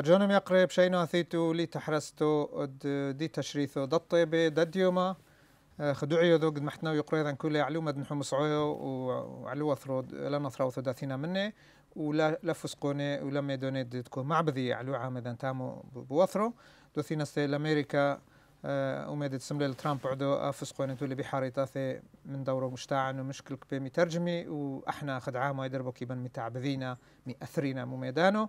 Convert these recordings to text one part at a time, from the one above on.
فرجونم يقرب شينو اثيتو لي تحرستو دي تشريثو دا الطيبة دا ديوما آه، خدوعيو قد محتنا ويقريضا كل علومة دنحو مصعويو وعلو اثرو لنا اثرو ثداثينا مني ولا لفسقوني ولا ميدوني تكون معبذي علو اذا تامو بوثرو دو دوثينا سي لامريكا وميد آه، تسملي لترامب عدو افسقوني تولي بحاري تاثي من دوره مشتاعن ومشكل كبير مترجمي واحنا خد ما يدربو كيبان متعبذينا مأثرينا اثرينا مو ميدانو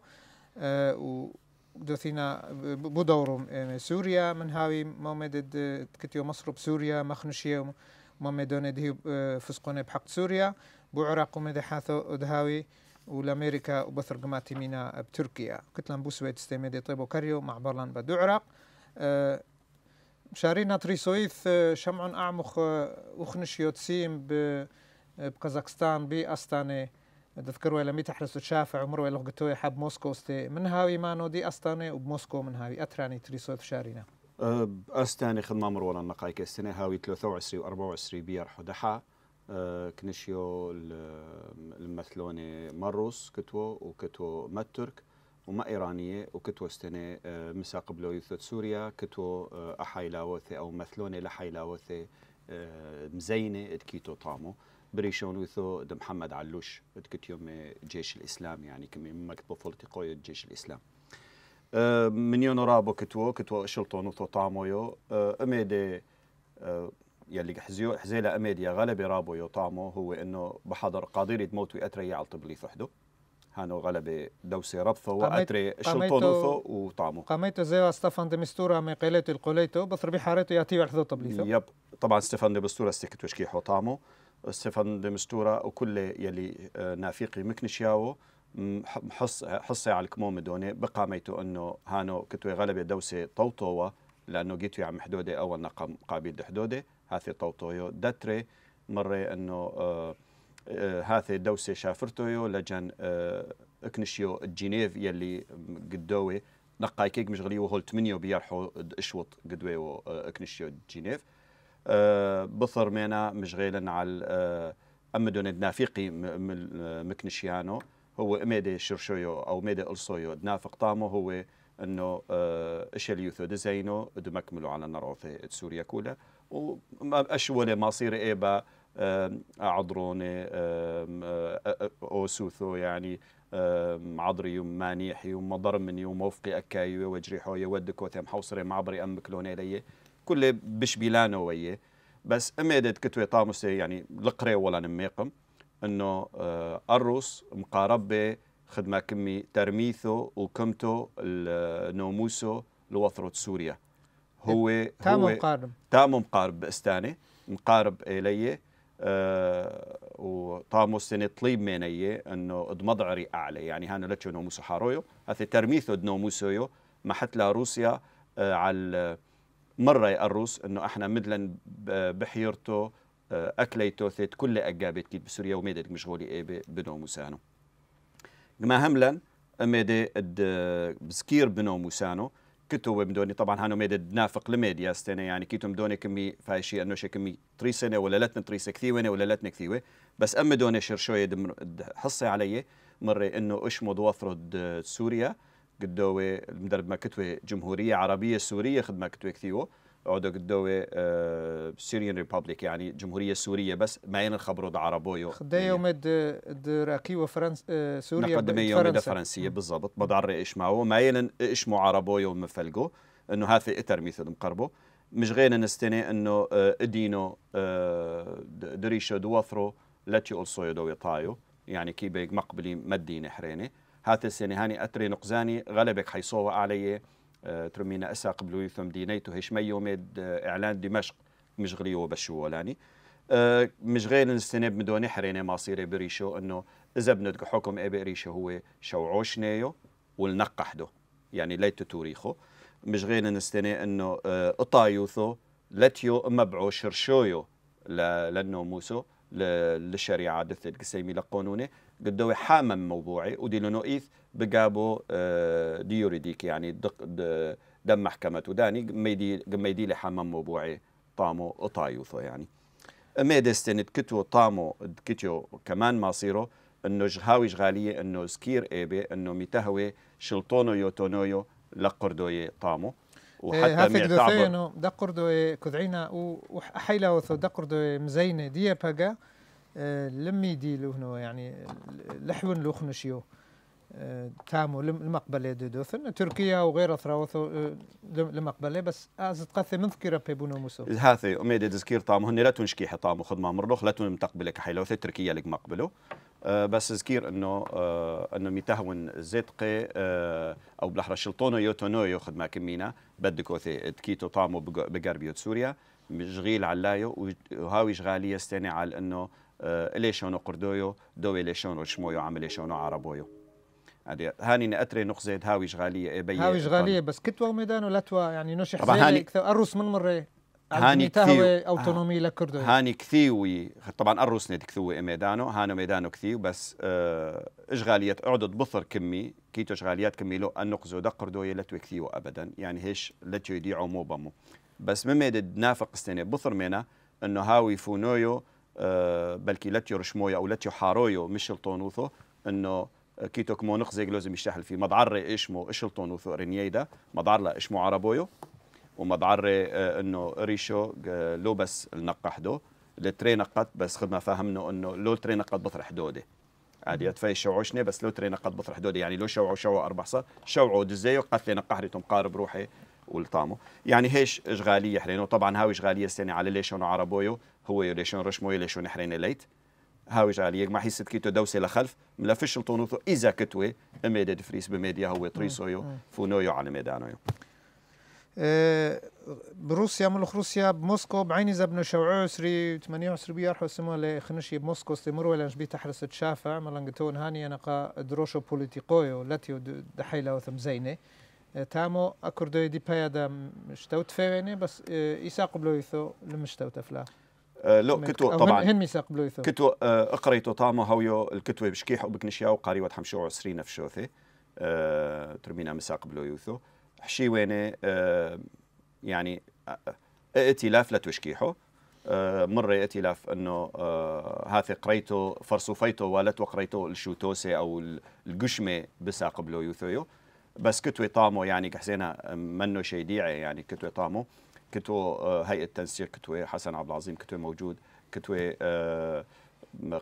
أه دوثينا بدورم يعني سوريا من هاوي ممدد كتيو مصر بسوريا مخنشية ممدون دي آه، فسقون بحق سوريا بعراق حاثو دهاوي والامريكا وبثر قماتي مينا بتركيا كتلان بوسويت استمدي طيبو كاريو مع برلان بدو عراق آه، شارينا مشارينا تريسويث آه، شمعن أعمخ أخنشيوتسيم بقزاقستان بأستاني تذكروا ولا مي تحرس الشافع عمره ولا قلتو حب موسكو استي من هاوي ما نودي أستانة وبموسكو من هاوي اتراني تريسو في شارينا أه، استاني خدمه مر ولا نقايك السنه هاوي 23 و 24 بير حدحا كنشيو المثلوني مروس كتو وكتو ما وما إيرانية وكتو استنى أه، مسا قبل يثوت سوريا كتو أه، أحايلاوثي أو مثلوني لحايلاوثي مزينة كيتو طامو بريشون وثو محمد علوش بدكت يوم جيش الإسلام يعني كم بفولتي قوية جيش الإسلام أه، من يونو رابو كتوو كتو شلطون وثو يو أميدي يلي حزيو حزيلا أميدي غلبي رابو يو طامو هو إنه بحضر قادر يتموت ويأتري على طبلي فحده هانو غلبة دوسي ربثو وأتري شلطون وثو وطامو قاميتو زي ستفان دي مستورة من قيلتو القوليتو بثربي حاريتو يأتي وحدو طبليثو يب طبعا ستفان دي مستورة ستكت وشكيحو طامو استفان دمستورا وكل يلي آه، نافيقي مكنشياو حص حصي على الكموم دوني بقاميتو انه هانو كتوي غلبة دوسي طوطوة لانه جيتو عم يعني حدودي اول نقم قابيد حدودي هاثي طوطويو دتري مري انه آه، آه، هاثي دوسي شافرتويو لجن اكنشيو جنيف يلي قدوي نقايكيك مشغليو هول تمنيو بيرحو اشوط قدوي اكنشيو جنيف آه، بثر مينا مشغيلا على آه، أمدون دنافيقي مكنشيانو هو ميدي شرشويو أو ميدي ألصويو دنافق طامو هو انه آه، اشي اليوثو دزينو دمكملو على نرعوثي سوريا كولا ما صير ايبا عضروني او سوثو يعني عضري ومانيحي مانيحي وموفقي ضرمني يوم وفقي اكايو وجريحو يودكو ثم حوصري معبري ام كلوني ليه كله بش بلانوية بس امدت كتوي طاموسي يعني لقري ولا نميقم انه آه، الروس مقاربة خدمة كمي ترميثو وكمتو النوموسو آه، لوثرة سوريا هو تامو مقارب تامو مقارب باستاني مقارب إلي أه وطاموس سنة طليب مني انه ضمضعري اعلى يعني هانو لتشو نوموسو حارويو هاتي ترميثو دنوموسويو محتلا روسيا أه على مرة يقروس انه احنا مدلن بحيرته آه، اكليته ثيت كل اجابت كيد بسوريا وميدت مشغولي ايه بنو موسانو ما هملا ميدي آه، بسكير بنو موسانو كتو بدوني طبعا هانو ميدي نافق لميديا ستينا يعني كيتو مدوني كمي فايشي انه شي كمي تري سنه ولا لتن تري كثيوينه ولا لتن كثيوه بس ام دوني شرشوية حصي علي مرة انه اشمض وفرد آه، سوريا قدوه المدرب ما كتوه جمهوريه عربيه سوريه خدمه كتوه كثيو عودة قدوه سيريان سوريان ريبابليك يعني جمهوريه سوريه بس ما ين الخبرو د عربويو خدا يعني يوم د راكي وفرنس أه سوريا نقدم يوم دا فرنسيه بالضبط بضعر ايش معه ما ين ايش مو عربويو مفلقو انه هذا في اتر مثل مقربو مش غير نستني انه آه، ادينو آه، دريشو دوثرو لاتي اولسو يدو يطايو يعني كي بيق مقبلي مدينه حريني هات السنة هاني أتري نقزاني غلبك حيصوها علي آه، ترمينا أسا قبل ثم دينيتو هشمي وميد آه، إعلان دمشق مش غليو بشو ولاني آه، مش غير السنة بدون حرينا مصيري بريشو أنه إذا بندق حكم إبي بريشو هو نيو والنقحدو يعني ليت توريخو مش غير نستنى انه اطايوثو لتيو مبعو شرشويو لانه موسو للشريعه دث القسيمي للقانوني قدو حامم موضوعي ودي إيث بقابو آه، ديوريديك يعني دق دم محكمة وداني قميدي قميدي لي حامم موضوعي طامو وطايوثو يعني ما كتو طامو كتو كمان مصيره انه جهاوي جغالية انه سكير ايبي انه ميتهوي شلطونو يوتونويو لقردوي طامو وحتى تعبر دقردو كذعينا وحيلة وثو دقردو مزينة دي بقى آه، لمي دي لهنو يعني لحون لوخنشيو آه، تامو لمقبلة دو دوثن تركيا وغير ثراوثو المقبلة آه، بس أزد قثي منذكرة بونو موسو هاثي أميدي تذكير طامو هني لا تنشكي حطامو خدمة مرلوخ لا تنم تقبلك حيلوثي تركيا لك مقبلو آه، بس ذكير انه آه، انه ميتهون زيتقي آه، او بالاحرى شلطونه يوتونو ياخذ ما كمينا بدك اوثي تكيتو طامو بقربيوت سوريا مشغيل علايو وهاوي شغاليه استني على انه ليشونو قردويو دوي ليشونو شمويو عم ليشونو عربويو يعني هاني اتري نقزيد هاوي شغاليه بي هاوي شغاليه بس كتوا وميدانو لتوا يعني نشح طبعا اكثر ارس من مره هاني كثيو اوتونومي لكردو هاني كثيوي طبعا الروس كثوي ميدانو هانو ميدانو كثيو بس آه اشغاليات اعدد بثر كمي كيتو اشغاليات كمي لو انقزو دقردو يلتو كثيو ابدا يعني هيش لتو يديعو مو بمو بس ميد نافق استني بثر مينا انه هاوي فونويو آه بلكي لتيو رشموي او لتيو حارويو مش الطونوثو انه آه، كيتو كمو نقزيق لازم يشتحل في مضعر ايشمو اشلطون رينييدا مضعر لا مو عربويو وما بعري آه، انه ريشو آه، لو بس نقى دو التري نقط بس خد ما فهمنا انه لو التري نقط بطرح دوده عادي يتفاي شوعوشني بس لو تري نقط بطرح دوده يعني لو شوعو شوعو اربع صار شوعوا دزيو قتلنا قهرتهم قارب روحي والطامو يعني هيش اشغاليه حرينو طبعا هاو اشغاليه السنه على ليشون عربويو هو ليشون رشمويو ليشون حرينه ليت هاو اشغاليه ما حسيت كيتو دوسي لخلف ملفش لطونوثو اذا كتوي اميدي فريس بميديا هو تريسويو فونويو على ميدانويو آه، بروسيا ملخ روسيا بموسكو بعيني زبنو شو عسري 28 بيار لي خنشي بموسكو استمروا لانش نشبي تحرس تشافع ملان قتون هاني انا قا دروشو بوليتيقويو لاتيو دحيلة وثم زينة آه، تامو اكردو دي بايا دا مشتوت فيني بس آه، ايسا قبلو يثو لمشتوت افلا أه لو كتو طبعا هن ميسا قبلو يثو كتو اقريتو تامو هاويو الكتوة بشكيح وبكنشياو قاري واتحمشو عسرين في شوثي أه ترمينا مسا قبلو يثو ويني آه، يعني آه، ائتلاف لتشكيحه آه، مر ائتلاف انه هاثي قريته فرصوفيته والت وقريته الشوتوسي او القشمه بساق بلو يوثيو بس كتوي طامو يعني كحسينها منه ديعي يعني كتوي طامو كتو هيئه تنسيق كتوي حسن عبد العظيم كتوي موجود كتوي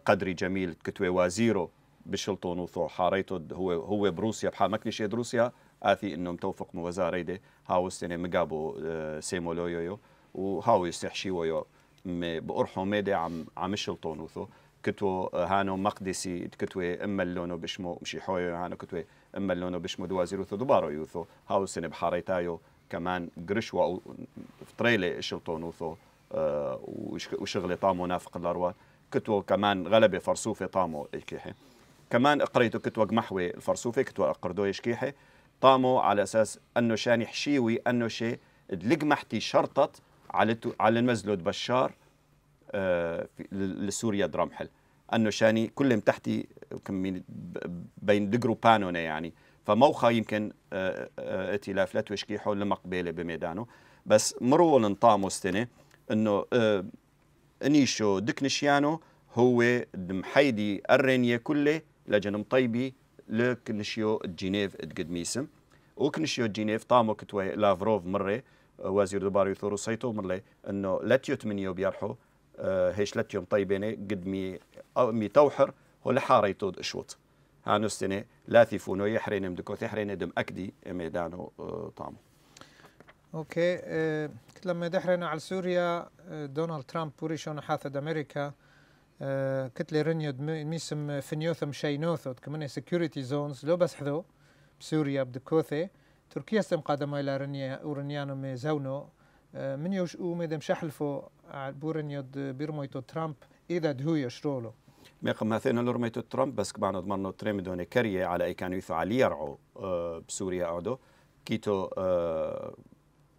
قدري جميل كتوي وزيره بشلطون وثو حاريته هو هو بروسيا بحال كنيش روسيا آثي إنه متوفق موزارة ريدي هاو السنة مقابو آه، سيمو لويو وهاو يستحشي ويو بأرحو ميدي عم عم الشلطون وثو كتو آه، هانو مقدسي كتوي اما اللونو بشمو مشي حويو هانو كتوي اما اللونو بشمو دوازيرو ثو دوبارو يوثو هاو السنة بحاريتايو كمان قرشوا او فطريلي الشلطون وثو آه وشغلي طامو نافق الأروان كتو كمان غلبة فرصوفة طامو الكيحي كمان قريتو كتوة محوي الفرصوفة كتوة قردويش كيحي طامو على اساس انه شان حشيوي انه شيء لقمحتي شرطت على على المزلود بشار آه، لسوريا درمحل انه شاني كلهم تحتي بين الجروبانون يعني فموخا يمكن آه، آه، ائتلاف لا ائتلاف حول المقبله بميدانه بس مروا طامو السنه انه انيشو دكنشيانو هو دمحيدي الرينيه كله لجن مطيبي لو كنشيو جنيف تقد ميسم وكنشيو جنيف طامو كتوي لافروف مري وزير دبار ثورو سيتو مري انه من يوم بيرحو هيش لاتيوم طيبيني قد مي او مي توحر هو لحاري تود شوط هانو سنه لا ثيفونو يحرين مدكو تحرين دم اكدي ميدانو طامو اوكي لما دحرنا على سوريا دونالد ترامب بوريشون حاثد امريكا كتلي رنيو ميسم فنيوثم شينوثو كمان سكيورتي زونز لو بس حذو بسوريا بدكوثي تركيا سم قادمة إلى رنيا ورنيانو مي زونو من يوش او ميدم شحلفو بورنيو بيرمويتو ترامب إذا دهو شرولو ميقا مثلا لرميتو ترامب بس كبعنا ضمنو تريم دوني كريه على اي كان يثو علي يرعو آه، بسوريا عدو كيتو آه،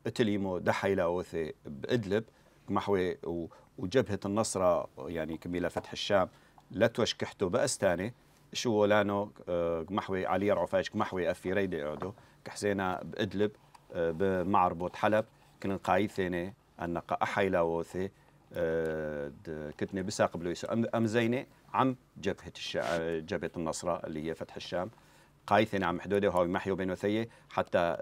اتليمو دحيلا اوثي بادلب محوي و وجبهة النصرة يعني كميلة فتح الشام لا توشكحتو بأس تاني شو ولانو آه، محوي علي رعفاش محوي أفي ريدي عودو كحزينا بإدلب آه، بمعربوط حلب كن قاي أن أنقا أحي لاوثي آه، كتني بساق بلويسو أم زيني عم جبهة جبهة النصرة اللي هي فتح الشام قايثن عم حدوده هو محيو بين وثية حتى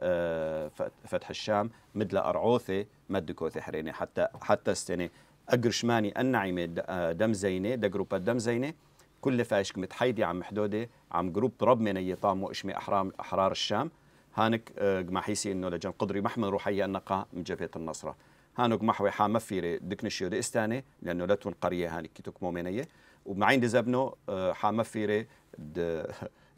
فتح الشام مدلا أرعوثي مد كوثي حريني حتى حتى السنة أجرشماني النعيمه آه، دم زينه دا جروب الدم زينه كل فاشك متحيدي عم محدوده عم جروب رب من يطام واشمي احرام احرار الشام هانك آه، جماحيسي انه لجن قدري محمل روحي النقا من جبهه النصره هانك محوي حام مفيري دكن شيودي استاني لانه تون قريه هانك كتوك مومينية ومعين دزبنو آه، حام مفيري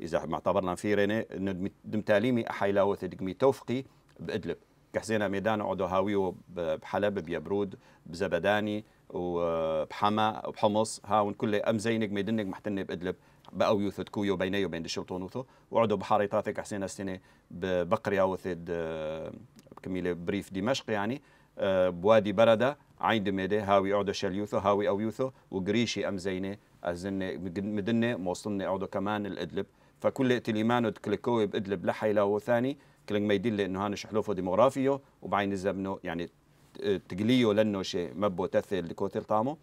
اذا ما اعتبرنا فيريني انه دمتاليمي احيلاوث دقمي توفقي بادلب كحزينا ميدان عدو هاوي بحلب بيبرود بزبداني وبحما وبحمص هاون كله ام زينك ميدنك محتني بادلب بقوا يوثد كويو بيني وبين الشلطون وثو بحاري بحاريطاتك حسين السنة ببقريا وثد آه، كميلة بريف دمشق يعني آه، بوادي بردة عين دميدي هاوي عدو شليوثو هاوي او يوثو وقريشي ام زيني أزنة مدني موصلني عدو كمان الادلب فكل تليمانو كليكوي بادلب لحي وثاني ثاني كلينج ما يدل انه هان شحلوفو ديموغرافيو وبعين زمنو يعني تقليه لانه شي مبو تثل لكوثر طعمه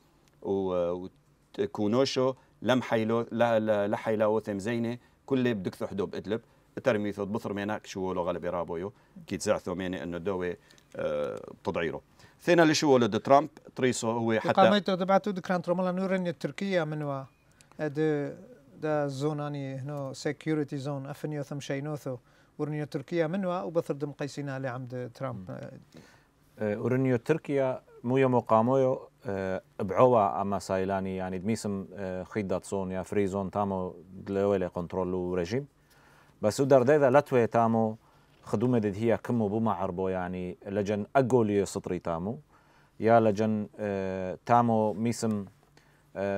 وكونوشو لم حيلو لا لا لا حيلاو ثم زينه كل بدك تحدو بادلب ترميثو بثر ميناك شو لو غلب رابويو كي تزعثو ميني انه دوي أه بتضعيره ثينا اللي شو ولد ترامب تريسو هو حتى قامت تبعتو ذكران ترملا نورن تركيا من وا ده آه، زون اني هنا سيكيورتي زون افنيو ثم شينوثو ورنيو تركيا منو وبثر دم قيسينا لعمد ترامب أه، ورنيو تركيا مويا مقامويو أه، بعوا اما سايلاني يعني دميسم أه، خيدات صون يا فريزون تامو دلويل كنترول رجيم بس ودر ديدا لتوي تامو خدومة دد هي كمو بما عربو يعني لجن اقولي سطري تامو يا لجن تامو ميسم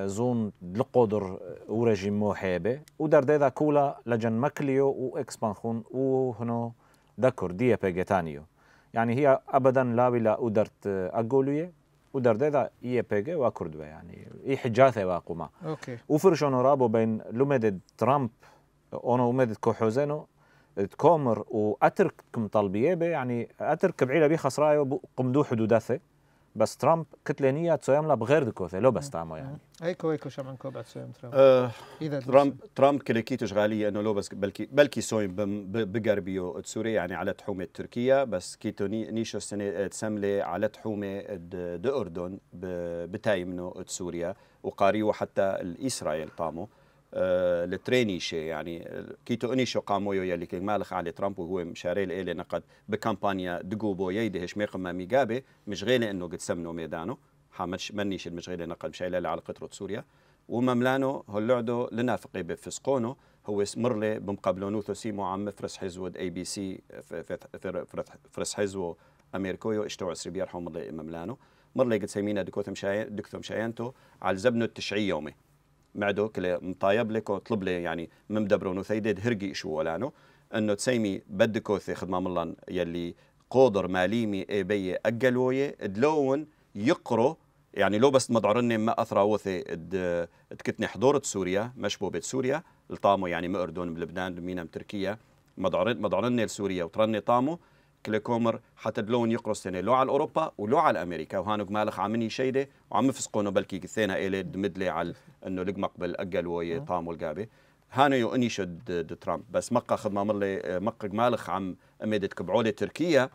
زون لقدر ورجيم موحابة ودر ديدا كولا لجن مكليو و اكسبانخون وإكسبانخون وهنو دكر ديا بيجتانيو يعني هي أبدا لا بلا ودرت اقولوية ودر ديدا إيه بيجي وكردوة يعني إيه حجاثة واقوما أوكي وفرشون رابو بين لمدد ترامب أونو لمدد كوحوزينو تكومر وأترك كم طلبيه يعني أترك بعيلة بي خسرايو قمدو حدوداثه بس ترامب كتلانية تسويملا بغير دكوثة لو بس تعمو يعني هيكو هيكو شمعن كوبع تسويم ترامب آه، إذا ترامب ترامب كليكيت غالية إنه لو بس بلكي بلكي سويم بقربيو سوريا يعني على تحومة تركيا بس كيتو نيشو سنة تسملي على تحومة الأردن بتايمنو سوريا وقاريو حتى الإسرائيل طامو التريني آه، شي يعني آه، كيتو اني قامو يو يلي كي مالخ على ترامب وهو مشاري لي نقد بكامبانيا دقوبو ييدي هش ميقما ميقابي مش غير انه قد سمنو ميدانو حامش منيش غير نقد مش على على قطرة سوريا ومملانو هاللعدو لنافقي بفسقونو هو مرلي بمقابلو نوثو سيمو عم فرس حزو اي بي سي فرس حزو امريكويو اشتو عسري بيرحو مملانو مملانو مرلي قد سيمينا دكوثم شاي دكثم شاينتو على زبنو التشعي يومي معدو كلا مطايب لك وطلب لي يعني من دبرون وثيدد هرقي شو ولانو انه تسيمي بدكوثي ثي خدمه ملان يلي قودر ماليمي اي بي اقلويه دلون يقرو يعني لو بس مدعرني ما اثرا وثي تكتني حضورة سوريا مشبوبة سوريا الطامو يعني ما بلبنان مينا تركيا مدعرني لسوريا وترني طامو كليكومر حتى بلون يقرص السنة لو على اوروبا ولو على امريكا وهانو مالخ عمني شيده وعم فسقونه بلكي قثينا الي مدلي على انه لقمق قبل اقل وي طام والقابة هانو يو دو ترامب بس مقا خدمة مرلي مقا مالخ عم اميدت كبعولة تركيا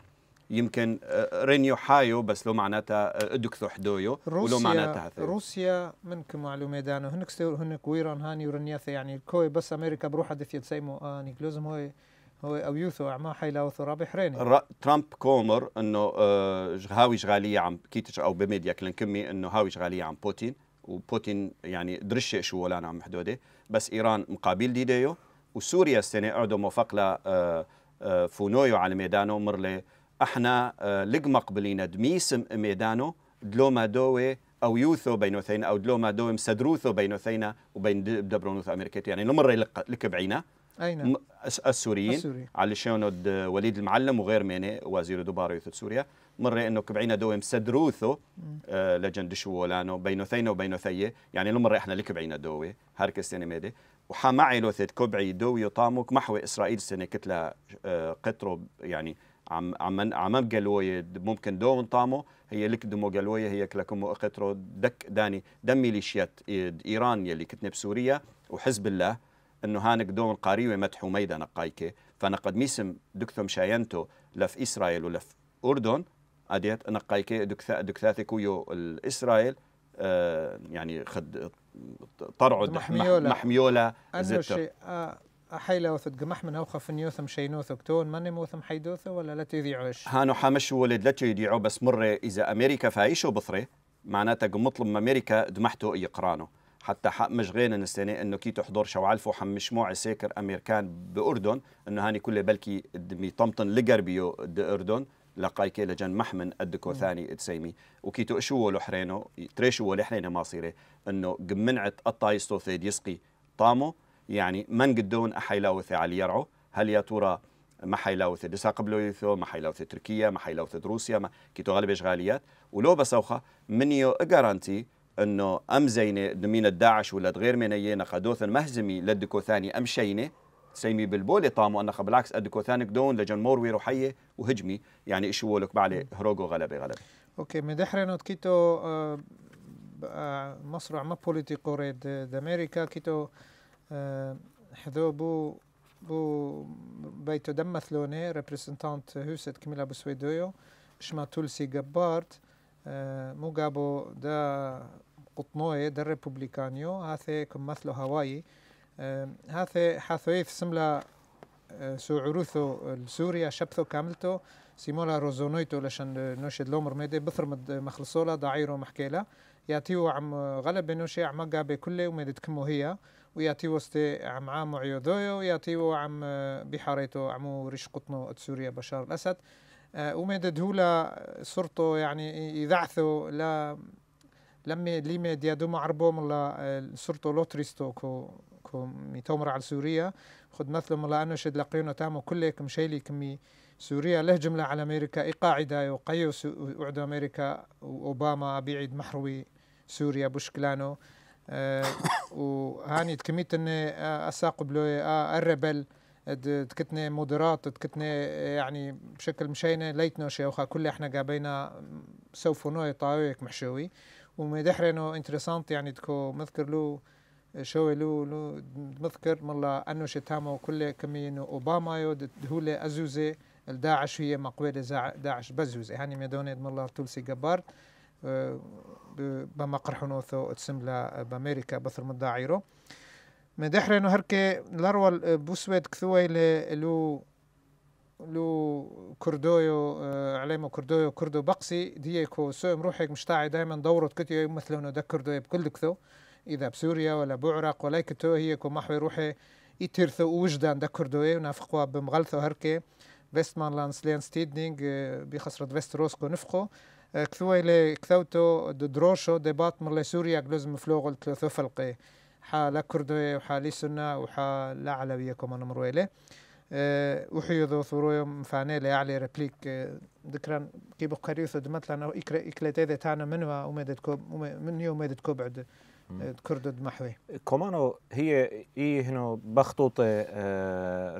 يمكن آه، رينيو حايو بس لو معناتها آه، ادكثو حدويو ولو معناتها روسيا روسيا منك معلومه دانو هنك هنك ويران هاني ورنياثة يعني الكوي بس امريكا بروحها دفيت سيمو اني آه هوي هو او يوثو اعما حيلا رابح ريني ترامب كومر انه آه هاوي شغاليه عم كيتش او بميديا كمي انه هاوي شغاليه عم بوتين وبوتين يعني درش شو ولا عم حدوده بس ايران مقابل ديديو وسوريا السنه قعدوا موفق ل آه، آه، فونويو على ميدانو مرلي احنا آه، لقمة قبلينا دميسم ميدانو دلوما دوي او يوثو بينو ثينا او دلوما دوي مسدروثو بينو ثينا وبين دبرونوث امريكتي يعني نمر لك بعينا أين؟ نعم. السوريين, السوريين. على علشان وليد المعلم وغير ميني وزير دبار يث سوريا مرة إنه كبعينا دوم سدروثو آه لجند دشو ولانو بينو ثينا وبينو ثية يعني لو مرة إحنا لكبعينا دوي هارك السنة ميدي وحمعي لو ثت كبعي دوي وطاموك محو إسرائيل سنة كتلة آه قطرو يعني عم عم عم قالوية ممكن دوم طامو هي لك دمو قالوية هي كلكم قطرو دك داني دمي ليشيات إيران يلي كتنب سوريا وحزب الله انه هانك دون قاريوي مدحو ميدا نقايكي فنقد ميسم دكتوم شاينتو لف اسرائيل ولف اردن اديت نقايكي دكثا دكثاثي كويو الاسرائيل آه يعني خد طرعد محميولا محميولا زتر آه، حيلة وثد قمح من أوخف نيوثم شي نوثك تون ماني موثم حيدوثة ولا لا تيذيعوش هانو حامش ولد لا تيذيعو بس مرة إذا أمريكا فايشو بثري معناتها مطلب من أمريكا دمحتو يقرانو حتى حق مش غينا نستنى انه كي تحضر شوعلف وحمش موع ساكر امريكان باردن انه هاني كله بلكي دمي طمطن لقربيو اردن لقايكي لجن محمن أدكو ثاني تسيمي وكي تقشوه لحرينو تريشوه لحرينو صيري انه قمنعت الطايستو ثيد يسقي طامو يعني من قدون أحيلاوث على يرعو هل يا ترى ما حيلاوث دسا قبلو يثو ما حيلاوث تركيا ما حيلاوث روسيا ما كيتو غالب غاليات ولو بسوخة منيو جارانتي انه ام زينه من الداعش ولا غير اي نخدوث مهزمي لدكو ثاني ام شينه سيمي بالبولي طامو انخ بالعكس ادكو ثاني دون لجن مروي روحيه وهجمي يعني ايش لك بعلي هروغو غلبه غلبه اوكي مدحرن كيتو آه، مصر ما بوليتيكو ريد آه، دامريكا كيتو آه، حذو بو بو بيتو دمثلوني ريبريزنتانت هوست كميلا بسويدويو شما تولسي جبارت موغابو دا قطنوي دا ريبوبليكانيو هاثي كمثلو هاواي هاثي حاثوي في سملا سو عروثو لسوريا شبثو كاملتو سيمولا روزونويتو لشان نوشد لومر ميدي بثر مد مخلصولا داعيرو محكيلا ياتيو عم غلب نوشي عم قابي كله وميد تكمو هي وياتيو استي عم عامو عيودويو وياتيو عم بحاريتو عمو ريش قطنو سوريا بشار الأسد آه، وميدا دهولا صرتو يعني يذعثو لا لما لما ديادو ما عربو لا آه، صرتو لوتريستو كو كو ميتومر على سوريا خد مثل ملا انو شد لقيونو تامو كله كم شيلي كمي سوريا له جملة على أمريكا إقاعدة وقيو وعدو أمريكا وأوباما بيعيد محروي سوريا بشكلانو أه وهاني تكميت أن آه، أساق بلو أه الربل تكتنا مدرات تكتنا يعني بشكل مشينا ليتنا شيوخا كل احنا جابينا سوف نوي طاويك محشوي وما دحر انه انتريسانت يعني تكو مذكر له شوي لو لو مذكر ملا انه شتامه كل كمي انه اوباما يود هولي ازوزي الداعش هي مقبله داعش بزوزي هاني ميدونيد ملا تولسي جبار آه، بما قرحنوثو تسملا بامريكا بثر مداعيرو مدحره انه هركه لارول آه، بوسويت كثوي لو لو كردويو آه، عليمو كردويو كردو بقسي ديكو سو روحك مشتاعي دائما دورة كتيو مثل انه كردويو بكل كثو اذا بسوريا ولا بعراق ولا كتو هي كو محوي روحي يترثو وجدان دا كردويو نافقوا بمغلثو هركي فيستمان لانس لين ستيدنينغ بخسرة فيستروس كو نفقو آه، كثوي لكثوتو دروشو ديبات من سوريا كلوزم فلوغل ثلاثو فلقي حا كردوية وحا لي سنة وحا لا علويكم أنا مرويلة اه، وحيو ثورو مفاني لي علي ريبليك اه، ذكرا كي بقريث دمت لنا إكرا إكلاتي ذا تانا منها ومدتكم من هي بعد اه، كردد محوي كمانو هي اي هنو بخطوط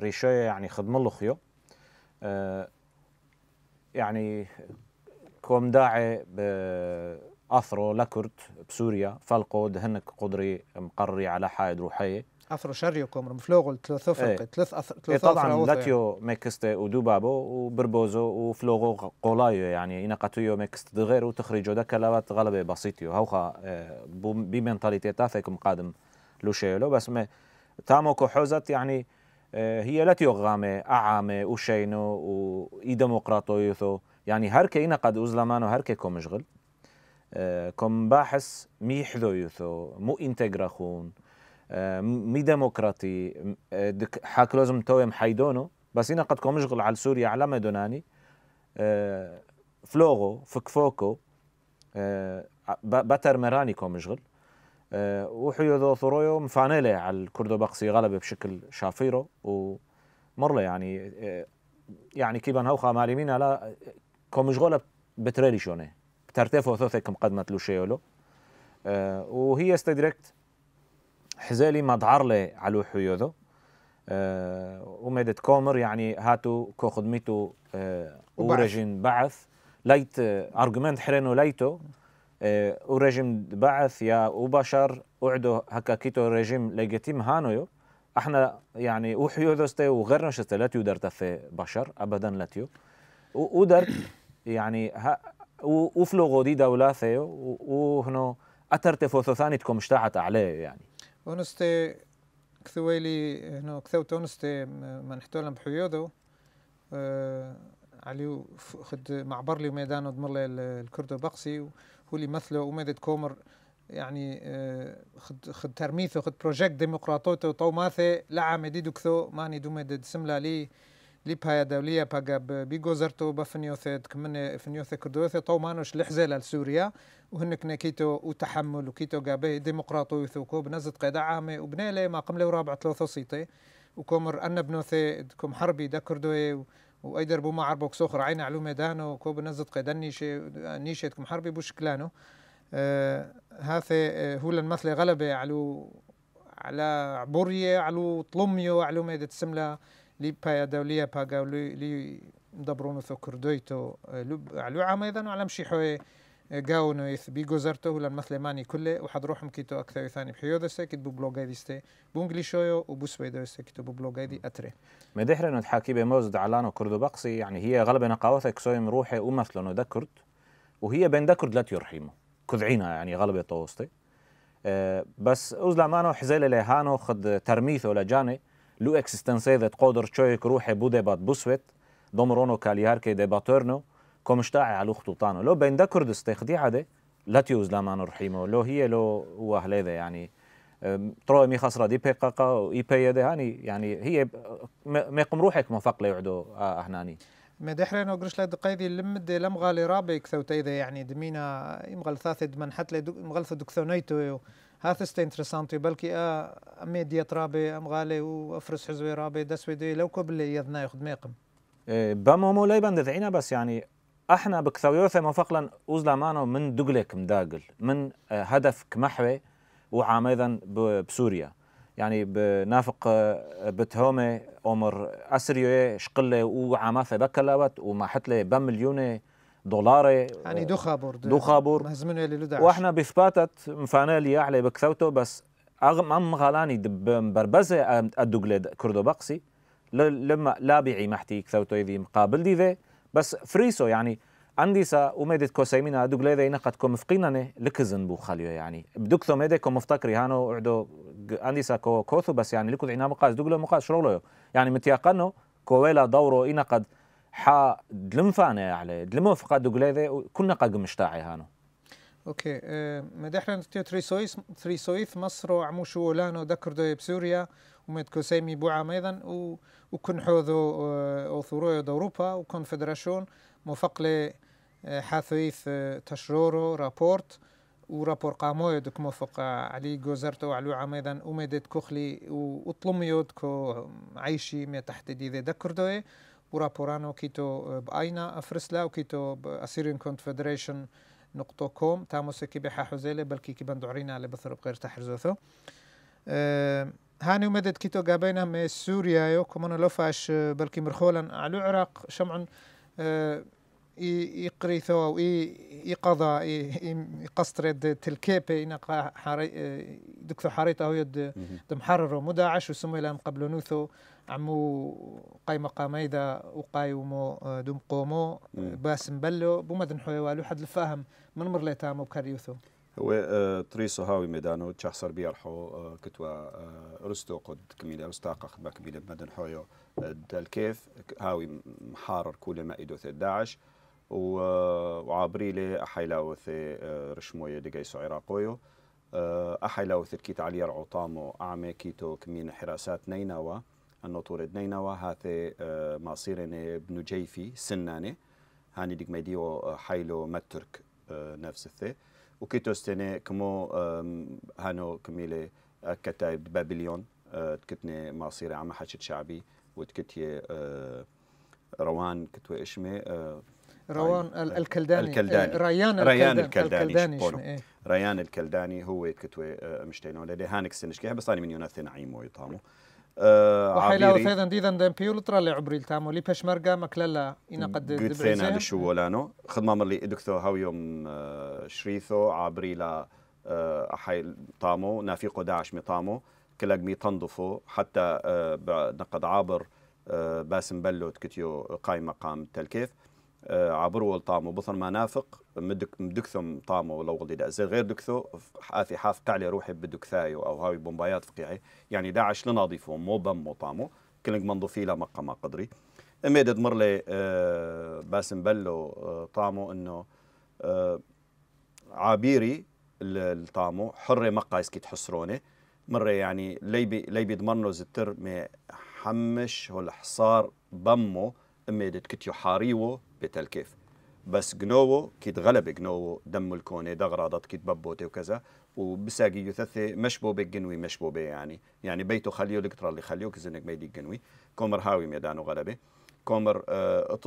ريشوية يعني خدم الله خيو يعني كوم داعي اثرو لكرت بسوريا فالقو دهنك قدري مقري على حائد روحيه اثرو شريكم رمفلوغل ثلاث فرق ثلاث إيه. اثر ثلاث إيه، طبعا لاتيو يعني. ميكستي ودوبابو وبربوزو وفلوغو قولايو يعني قاتيو ميكست دغير وتخرجوا دكلات غلبه بسيطيو هوخا إيه، بمنتاليتي تاثيكم مقادم لوشيلو بس ما تامو كحوزت يعني هي لا غامي اعامي وشينو وإي ديمقراطو يثو يعني هركي قد أزلمانو هركي كومشغل kom آه، باحث آه، مي hdojutho, mu integrahun, مي ديمقراطي dek آه، hak lazım toyem بس هنا قد كون يشغل على سوريا على مدوناني فلوغو فكفوكو بتر مراني كوم يشغل وحيو ذو ثرويو مفانيلي على الكردو بقسي غلبة بشكل شافيرو ومرلي يعني يعني كيبان هوخا مالي مينا لا كوم يشغل بتريلي شونه ترتفع ثوثكم قد ما تلوشيولو أه وهي استدركت حزالي ما ضعر لي على حيوذو أه ومدت كومر يعني هاتو كو خدمتو أه ورجن بعث لايت ارجومنت آه، حرينو ليتو آه، ورجم بعث يا وبشر وعدو هكا كيتو رجيم ليجيتيم هانويو احنا يعني وحيو استي وغيرنا شستي لا تيودر في بشر ابدا لا تيو ودرت يعني ها وفلوغو دي دولة ثيو وهنو اثرت ثاني تكون مشتاعت عليه يعني ونستي كثويلي هنو كثوت ونستي من حتولم بحيوضو أه عليو خد معبر لي ميدان ودمر لي الكردو بقسي هو اللي مثله وميدة كومر يعني آه، خد خد ترميثه خد بروجيكت ديمقراطوتو وطوماثه لعم ديدو كثو ماني دوميد سملا لي لي بايا دوليه باقا بيغوزرتو بفنيوثي تكمن فنيوثي كردوثي مانوش لحزالة لسوريا وهنك نكيتو وتحمل وكيتو قابي ديمقراطو يثوكو بنزت قيد عامي وبنالي ما قملي ورابع ثلاثة سيطي وكومر أنا بنوثي دكم حربي دا كردوي وايدر بو ما عربوك سخر عين علو ميدانو كوب قيد قيدا نيشي نيشيتكم حربي بوشكلانو آه هاثي آه هو المثل غلبة علو على بورية علو طلميو علو ميدة سملة لي بايا دولية با لي لي مدبرونو ثو كردويتو آه، علو عام ايضا وعلى مشي حوي آه، قاونو يثبي قزرتو ولا المثل ماني كله وحد روحهم كيتو اكثر ثاني بحيو ذا ساكت بو بلوغاي ستي بو انجليشويو وبو سويدو ساكتو بو بلوغاي دي اتري مدحر انو تحاكي بموز دعلانو كردو بقصي يعني هي غالبا نقاوثك سويم روحي ومثلونو دا وهي بين دا لا تيرحيمو كذعينا يعني غالبا طوستي أه بس اوز لامانو حزيلة لهانو خد ترميثو لجاني لو اكسيستنسيه ذات قادر تشويك روحي بو ديبات بوسويت دومرونو هاركي ديباتورنو كومشتاعي على خطوطانو لو بين دا كردستي خدي عادي لا تيوز لامان رحيمو لو هي لو هو اهلي يعني تروي مي خسرة دي بي قاقا اي بي يدي هاني يعني هي ما يقوم روحك موفق ليعدو اهناني ما دحري انا قرش لد قيدي لمد لمغالي رابي كثوتي ذا يعني دمينا يمغل ثاثد من حتى لمغل ثاثد كثونيتو هذا است انترسانت بلكي ا ميديا ترابي ام غالي وافرس حزوي رابي دسويدي swede لو كبل يذنا يخد ميقم بما مو ليبن دذعينا بس يعني احنا بكثويوثة فقلا اوزلا مانو من دقلك مداقل من هدف كمحوي وعام ايضا بسوريا يعني بنافق بتهومه عمر اسريوه شقله وعاماثه بكلاوت وما حتله بمليونه دولاري يعني دوخا بور مزمنو يلي لدعش واحنا بثباتت مفانا لي على بكثوتو بس اغم ام غلاني دب بربزه ادوغلد كردو بقسي لما بيعي محتي كثوتو يذي مقابل دي ذي بس فريسو يعني عندي سا وميدت كوسيمينا ادوغلي ذي نقد كو مفقينني لكزن بو خاليو يعني بدوكثو ميدي كو مفتكري هانو اعدو عندي سا كو كوثو بس يعني لكو عنا مقاس دوغلو مقاس شرولو يعني متيقنو كويلا دورو إنقد قد حا دلم فانا يعني دلم فقا دوغليفي كنا قاق مشتاعي هانو اوكي أه مدحنا سويس تري تريسويث مصر وعموشو ولانو ذكر دو بسوريا ومتكو كوسيمي بوعا ايضا و وكن حوذو آه، اوثورو دوروبا فدراشون موفق لي آه، حاثويث آه، تشرورو رابورت ورابور قامو دوك موفق علي جوزرتو وعلو عام ايضا ومدت كخلي وطلميو دكو عيشي ما تحت دي ذي دوي پورا بورانو كيتو باينا افرسلا وكيتو بأسيرين كونفدريشن نقطة كوم تاموس كي بحا حزيلة بل كي بندعرينا على بثرب غير تحرزوثو هاني ومدد كيتو قابينا من سوريا يو كمان لوفاش بل كي مرخولا على العراق شمعن أه يقري ثو يقضى يد تلكيبي ينقى حري دكتور حريطة يد دمحرر مداعش وسمي لهم قبل نوثو عمو قايمة قاميدا وقايمو آه، دوم قومو آه، باسم بلو بومدن حويوالو حد الفاهم من مر ليتامو بكريوثو هو آه، تريسو هاوي ميدانو تشحصر بيرحو كتوا رستو قد كميلة رستاقة خدمة كميلة بمدن حويو دالكيف هاوي محارر كل ما إدوث داعش وعابريلي أحيلاوثي آه، رشموية دقيسو عراقويو آه، أحيلاوثي كيت علي عطامو أعمي كيتو كمين حراسات نينوى أنو تورد نينوى هاثي آه، ماصيرني بنو جيفي سناني هاني دقمي ديو حيلو مترك نفس الثي وكيتو ستني كمو هانو كميلي كتايب بابليون تكتني ماصيري عم حشد شعبي وتكتي روان كتوي اشمي روان طيب. الكلداني الكلداني آه، ريان الكلداني ريان الكلداني, الكلداني شبولو إيه؟ ريان الكلداني هو كتوي آه، مشتينو لدي هانك سنشكي انا من يوناثي نعيم ويطامو آه وحيلا وثيدا ديدا دمبيو لطرا اللي عبري التامو لي بشمرقا مكلالا إنا قد دبريزين قد شو ولانو خدمة مرلي إدكتو هاويوم آه، شريثو عبري لا أحي طامو نافيقو داعش مطامو كلاق مي تنضفو حتى نقد عابر باسم بلو تكتيو قايمة قام التلكيف آه، عبر والطامو بطن ما نافق مدك مدكثم طامو لو غلي دا غير دكثو في حاف تعلي روحي بدكثايو او هاي بومبايات فقيعي يعني داعش لناضيفو مو بمو طامو كلنك لا مقا ما قدري أمي مرلي آه باسم بلو آه طامو انه آه، عابيري الطامو حري مقا اسكي تحسروني مره يعني ليبي ليبي ضمنو زتر مي حمش ولا حصار بمو اميدت كتيو حاريوه بتلكيف بس جنوو كيد غلب جنوو دم الكوني دغراضت كيد ببوتي وكذا وبساقي يثثي مشبو جنوي مشبو بي يعني يعني بيتو خليو لقطرة اللي خليو كزنك ميدي جنوي كومر هاوي ميدانو غلبه كومر آه،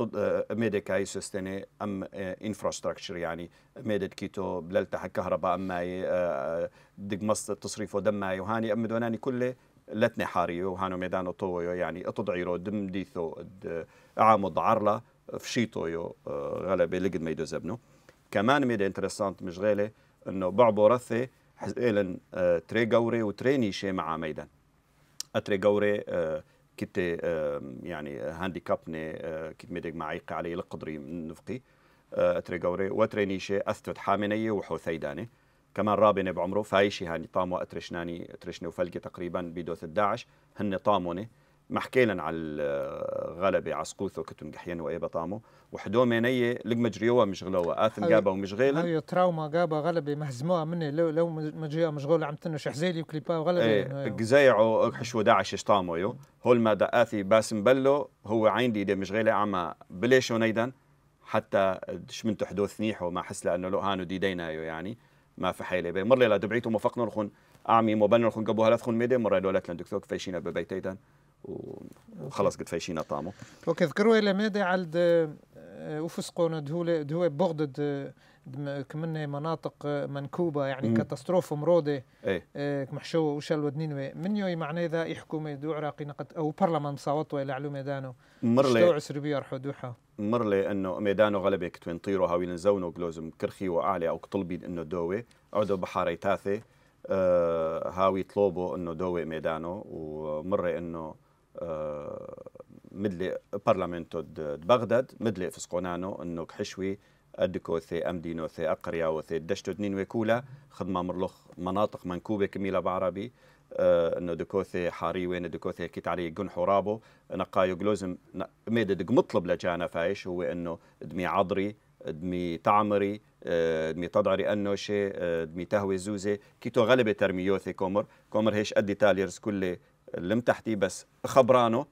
آه، كاي سستني ام انفراستراكشر آه، يعني ميدي كيتو بلالتا كهرباء اماي دقمص تصريفو دماي وهاني ام دوناني كله لتني حاريو وهانو ميدانو طويو يعني اتضعيرو دم ديثو اعامض عرلا يو آه، غلبه لقد ما يدوزبنو كمان ميدا انترسانت مش غالي انه بعبو رثي حزيلن آه، تري قوري وتري نيشي مع ميدان اتري قوري آه، كتي يعني هاندي كابني ميدق معيق علي القدري من نفقي اتري قوري واتري نيشي اثتت حامنية وحوثيداني كمان رابنة بعمره فايشي هاني طامو اترشناني اترشني وفلقي تقريبا بيدوث الداعش هن طاموني ما حكينا على الغلبة على عسقوثو كتم قحيان وأي بطامو وحدو مينية لقمة جريوة آثم جابا ومش غيلا هي تراوما جابا غلبة مهزموها مني لو لو مش مشغولة عم تنش حزيلي وكليبا وغلبة ايه قزيعو حشو داعش اشطامو يو هول ما آثي باسم بلو هو عندي دي غيله عما بليشو نيدن حتى شمنتو حدوث نيحو ما حس لأنه لو هانو ديدينا يو يعني ما في حيلة بي مرلي لي دبعيتو مفقنو الخن أعمي مبنو الخن قبوها لثخن ميدي مر لولت لندكتوك فيشينا ببيتيتن وخلص قد فايشينا اوكي ذكروا الى مدى على وفسقون آه، دهولة دهو بغض كمنا مناطق منكوبة يعني كاتاستروف مرودة ايه اه محشو ودنين من يوم معنى ذا يحكم دو عراقي نقد أو برلمان صوتوا إلى علو ميدانو مرلي شتو عسر بيار دوحة مرلي أنه ميدانو غلبة كتوين طيرو هاوي نزونو قلوزم كرخي وأعلي أو قطلبي أنه دوي عودو بحاري تاثي آه هاوي طلوبو أنه دوي ميدانو ومرة أنه آه، مدلي بارلمانتو بغداد مدلي فسقونانو انو حشوي أدكو ثي أمدينو ثي أقريا وثي دشتو دنين ويكولا خدمة مرلخ مناطق منكوبة كميلة بعربي آه، انو انه دكوثي حاري وين دكوثي كيت علي جن حرابو نقايو جلوزم ميد دق مطلب لجانا فايش هو انه دمي عضري دمي تعمري آه، دمي تضعري انوشي دمي تهوي زوزي كيتو غلبة ترميوثي كومر كومر هيش ادي تاليرز كل اللي متحتي بس خبرانه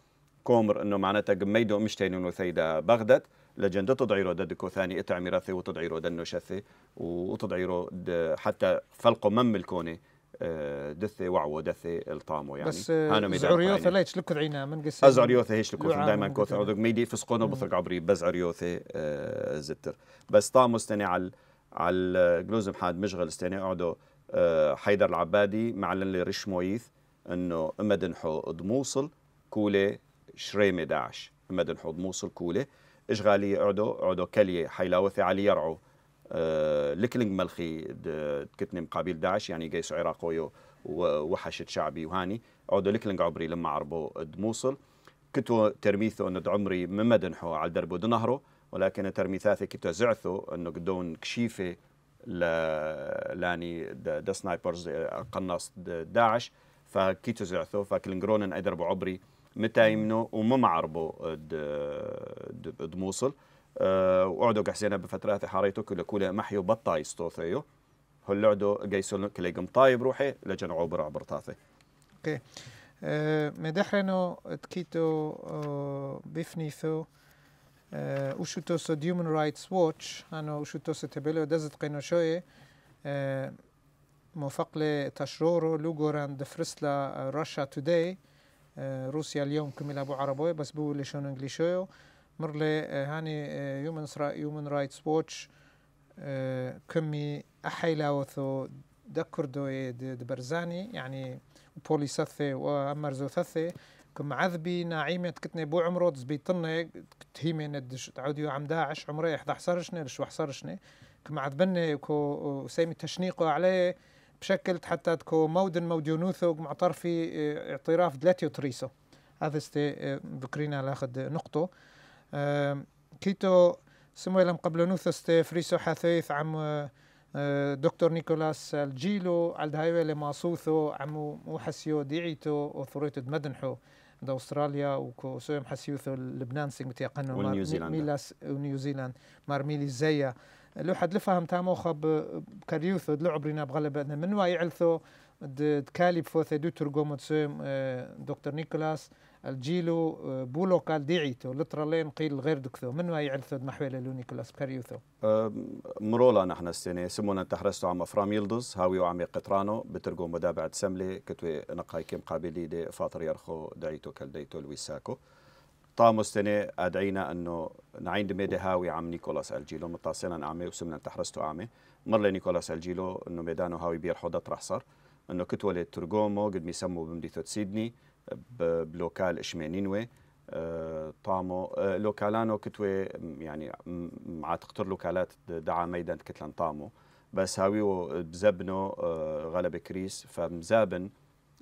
كومر انه معناتها قميدو مشتين وثيدا بغداد لجن تدعي رو دد ثاني اتعمي رثي وتدعي دنو شثي وتدعي حتى فلقو مم الكوني آه، دثي وعو دثي الطامو يعني بس آه، زعريوثة لا يتشلكو عينا من قصة أزعريوثة هيش لكوث دائما كوثة عودك ميدي فسقونا بثرق عبري بزعريوثة آه، زتر بس طامو استني على على جلوز محاد مشغل استني اقعدوا حيدر العبادي معلن لي رش مويث انه اما دنحو دموصل كوله شريمه داعش اما دنحو دموصل كوله اشغالي اعدو اعدو كلي حيلاوثي علي يرعو أه لكلينج ملخي كتني مقابل داعش يعني قيس عراقويو وحشت شعبي وهاني اعدو لكلينج عبري لما عربو دموصل كتو ترميثو انه عمري مما دنحو على دربو دنهرو ولكن ترميثاثي كتو زعثو انه قدون كشيفه لاني دا, دا سنايبرز قناص داعش فكيتو زعثو فكلنجرونن ايدر عبري متى يمنو وما معربو دموصل آه، وعدو قحسينا بفترات حاريتو كل كل محيو ستوثيو هل هلعدو قيسون كليقم طايب روحي لجن عبر عبر تاثي اوكي آه، مدحرنو تكيتو آه، بفنيثو وشو توسو ديومن رايتس ووتش انا وشو توسو تبلو دزت قينو شويه مفقلة تشرورو لوغوران دفرسلا آه، روسيا توداي آه، روسيا اليوم كملا ابو عربوي بس بو لشون انجليشيو مرلي آه، هاني يومن يومن رايتس ووتش كمي احيلا وثو دو دبرزاني يعني بولي سثي وامر زو ثثي كم عذبي ناعيمة كتني بو عمرو طني تهيمي ندش تعوديو عم داعش عمري حدا حصرشني لشو حصرشني كم عذبني كو سيمي تشنيقو عليه بشكل حتى تكون مودن موديو معترفي مع آه، اعتراف دلاتيو تريسو هذا استي آه، بكرينا لاخد نقطه آه، كيتو لم قبل نوثو استي فريسو حثيث عم دكتور نيكولاس الجيلو على الهايوي اللي ماصوثو عمو وحسيو ديعيتو اوثوريتد مدنحو دا استراليا وكوسويم حسيوثو لبنان سيمتيقنو ونيوزيلاند ميلاس ونيوزيلاند مارميلي زيا لو حد لفهم تامو خب كريوثو دلو عبرينا بغلب من وايعلثو دكالي بفوثي دو ترقوم دكتور نيكولاس الجيلو بولو قال ديعيتو لترلين قيل غير دكثو من وايعلثو محويلة لو نيكولاس كريوثو مرولا نحن السنة سمونا تحرستو عم فرام يلدز هاوي وعمي قطرانو بترقوم مدابعة سملي كتوي نقاي كيم قابلي دي فاطر يرخو دعيتو كالديتو الويساكو طامس سنه ادعينا انه نعين دمي هاوي عم نيكولاس الجيلو متاصينا اعمى وسمنا تحرستو عمي مر لي نيكولاس الجيلو انه ميدانو هاوي حوضة رحصر انه كتوله ترجومو قد ميسمو بمديثو سيدني بلوكال اشمينينوي آه، طامو آه، لوكالانو كتوي يعني مع تقتر لوكالات دعا ميدان كتلان طامو بس هاويو بزبنو آه، غلب كريس فمزابن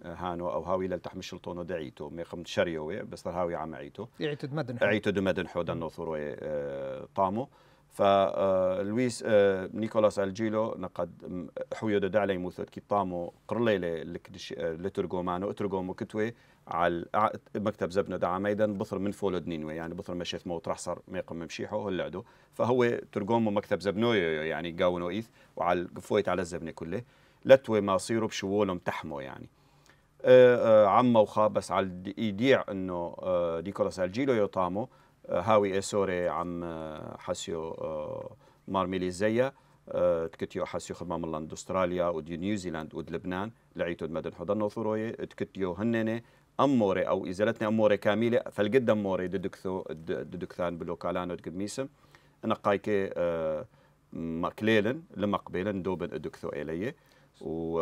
هانو او هاوي للتحم شلطونو دعيتو مي خمت شريوي بس هاوي عم عيتو عيتو دمدن عيتو دمدن حودا نوثوروي آه، طامو ف آه، لويس آه، نيكولاس الجيلو نقد حويو دو دعلي موثوت كي طامو قرليلي لكدش لترغومانو اترغومو كتوي على مكتب زبنة دعا ميدان بثر من فولد نينوي يعني بثر مشيت موت راح ما ميقم مشيحو هو اللعدو فهو ترغومو مكتب زبنو يعني قاونو ايث وعلى فويت على الزبنة كله لتوي ما صيروا بشوولهم تحمو يعني آه، آه، عمه وخابس على يديع انه آه، نيكولاس الجيلو يطامو هاوي اسوري عم حسيو مارميلي زيا تكتيو حسيو خدمة من استراليا ودي نيوزيلاند ود لبنان لعيتو مدن حضن وثروي تكتيو هنني اموري او ازالتنا اموري كامله فالقد اموري ددكثو ددكثان بلوكالان ودقد ميسم انا قايكي ماكليلن لمقبيلن دوبن ادكثو الي و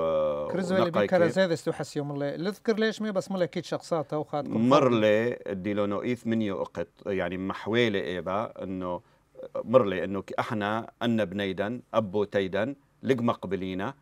كرزويلي بكرزاد استوحس يوم اللي اذكر ليش مي بس ملي كيت شخصات او خاطر مر لي ديلونو ايث من يوقت يعني محويلي ايبا انه مر لي انه احنا ان بنيدا ابو تيدا لق مقبلينا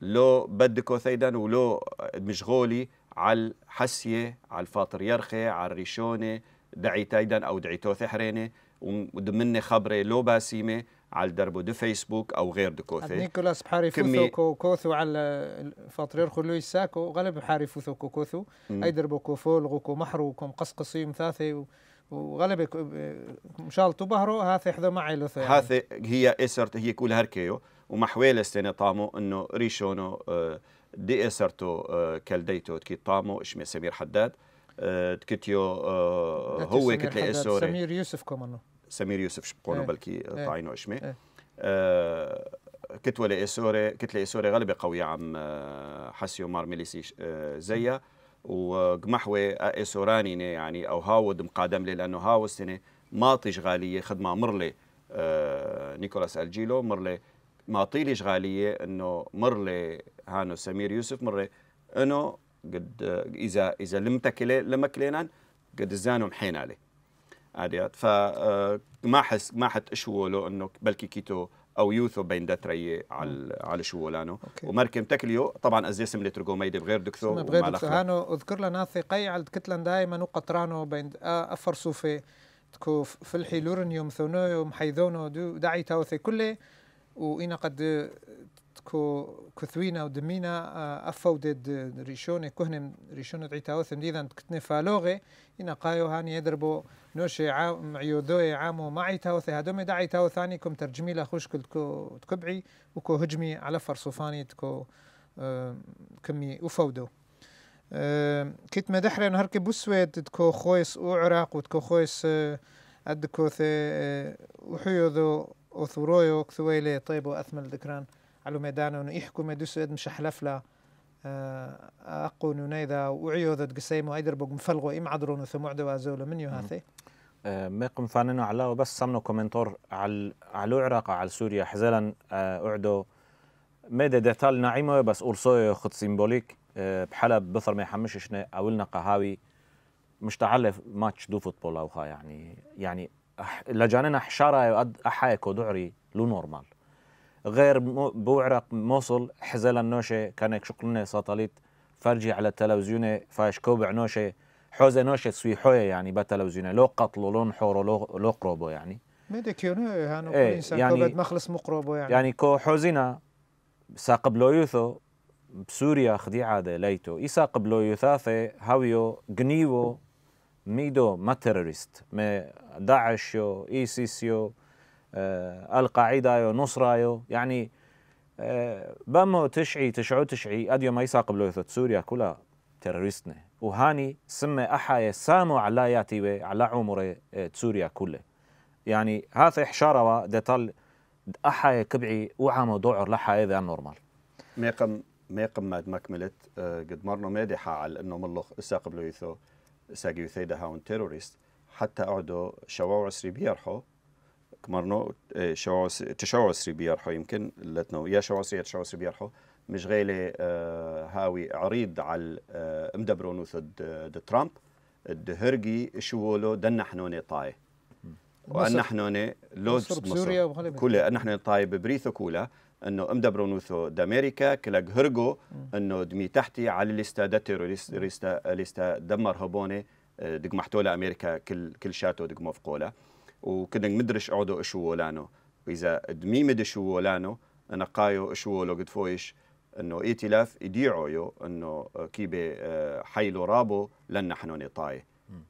لو بدكو ثيدا ولو مشغولي على الحسيه على الفاطر يرخي على الريشونه دعي تيدا او دعي توثي حريني ومني خبري لو باسيمه على دربو دو فيسبوك او غير دو كوثي نيكولاس بحاري فوثو كوثو على فاطرير لويس ساكو غلب بحاري فوثو كو كوثو اي دربو كوفو لغوكو محرو كوم قصقصي مثاثي و... وغلبك مشالتو بهرو هاثي حذو معي لثو يعني. هاثي هي اسرت هي كل هركيو ومحويل السنة طامو انه ريشونو آه، دي اسرتو آه، كالديتو تكي طامو اشمي سمير حداد آه، تكتيو هو كتلي اسوري سمير يوسف كومانو سمير يوسف ايه. بلكي إيه، طعينه اشمي كتله اسوري آه، إيه كتله إيه اسوري غلبه قويه عم آه، حسيو مار ميليسي آه، زيا وقمحوة اسوراني يعني او هاود مقادم لي لانه هاود سنه ماطيش غاليه خدمه مرلي نيكولاس الجيلو مرلي ماطيليش غاليه انه مرلي هانو سمير يوسف مرلي انه قد اذا اذا لمتكله لمكلينا قد زانو محينا عليه عرفت فما آه، حس ما حت له انه بلكي كيتو او يوثو بين دتري على على شو لانو ومركم تكليو طبعا ازي سملة رجو ميدي بغير دكتو بغير دكتو اذكر لنا ثقي على كتلن دايما وقطرانو بين آه، افرسو في تكو في الحيلورن يوم ثونو يوم حيذونو دعي تاوثي كله وإنا قد تكو كثوينا ودمينا آه، أفو ديد ريشوني كهنم ريشوني دعي تاوثي مديدا كتني فالوغي إنا قايو هاني يدربو نوشي عام عيودوي عامو معي تو هدومي داعي تاو ثاني كم ترجمي لخوش كل تكو تكبعي وكو هجمي على فرصوفاني تكو آه، كمي وفودو آه، كيت مدحرة نهركي بوسويد تكو خويس وعراق وتكو خويس آه، أدكو ثي وحيوذو وثورويو كثويلي طيبو أثمل ذكران على ميدانو يحكو مدوسو مش حلفله aqunu nayda ذات قسيم gasaymo aydir bog إم im ثم thumucda أزولو من min ما ميقم فاننا على وبس سمنا كومنتور على على العراق على سوريا حزلا آه، اعدو ميدا ديتال نعيمة بس صوي خد سيمبوليك آه، بحلب بثر ما يحمش شنا اولنا قهاوي مش تعلف ماتش دو فوتبول او يعني يعني لجاننا حشاره قد احايكو دعري لو نورمال غير بوعرق موصل حزل نوشه كانك شقلنا ساتليت فرجي على التلفزيون فاش كوبع نوشه حوزة نوشه سوي حوية يعني بالتلفزيون لو قتلو لون حورو لو, لو قروبو يعني ميدا كيونو هانو يعني ايه انسان يعني مخلص مقربو يعني يعني كو حوزينا ساقب لو يوثو بسوريا خدي عادة ليتو إيسا قبلو يثاثة هاويو غنيو ميدو ما تيرورست ما داعش يو سي يو آه، القاعده نصره يعني آه، بامو تشعي تشعو تشعي اديو ما يساق بلوثت سوريا كلها تيرورستنا وهاني سمى أحايا سامو على ياتي على عمره آه، سوريا كله يعني هذا حشاره دتل أحايا كبعي وعمو دوعر لحا ذا نورمال ميقم ميقم ماد مكملت قد مرنا مادي على انه ملوخ اساق يثو ساقيو ثيدا هاون تيرورست حتى اعدو شواو عسري بيرحو كمرنو آه، شواس تشاوسري بيرحو يمكن لتنو يا شواس يا تشاوسري بيرحو مش غالي آه، هاوي عريض على آه، مدبرونو ثد د ترامب الدهرجي شوولو دنا حنوني طاي وان حنوني لوز مصر, مصر كلها نحن طاي ببريثو كولا انه ام امدبرونوثو دامريكا كلا هرجو انه دمي تحتي على الليستا دا ليستا ليستا دمر هبوني دق محتولة امريكا كل كل شاتو دق مفقوله وكدنج مدرش عودو اشو ولانو واذا مد اشو ولانو انا قايو اشو لو قد فويش انه ائتلاف يديعو يو انه كيبي آه، حيلو رابو لن نحن نطاي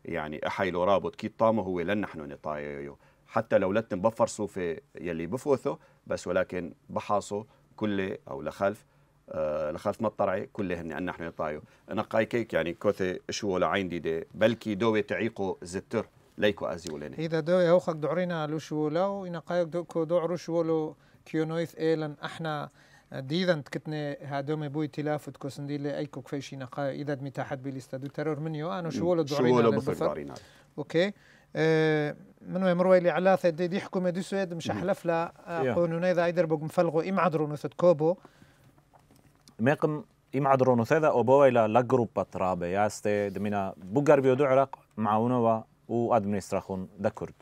يعني حيلو رابو كي طامو هو لن نحن نطاي يو حتى لو لتن بفر صوفي يلي بفوثو بس ولكن بحاصو كله او لخلف آه لخلف ما طرعي هني ان نحن نطايو انا قايكيك يعني كوثي شو ولا عين دي, دي بلكي دوي تعيقو زتر ليكو ازيولين اذا دو يا اخك دعرينا لوشولو ان قايك دوكو دعرو شولو كيونويث ايلن احنا ديذن كتني هادومي بوي تلافت كوسندي لي ايكو كفيشي نقا اذا متاحت بليستا دو ترور منيو انا آه، شو دعرينا شولو بفر اوكي أه منو يمروا اللي على دي, دي حكومة دي سويد مش حلف لا آه، قانون اذا ايدر بوك مفلغو ام عدرون وثد كوبو ميقم ام عدرون وثدا او بوي لا لا جروبا ترابي ياستي دمينا بوغار بيو دعرق معاونوا و administrahun da kurd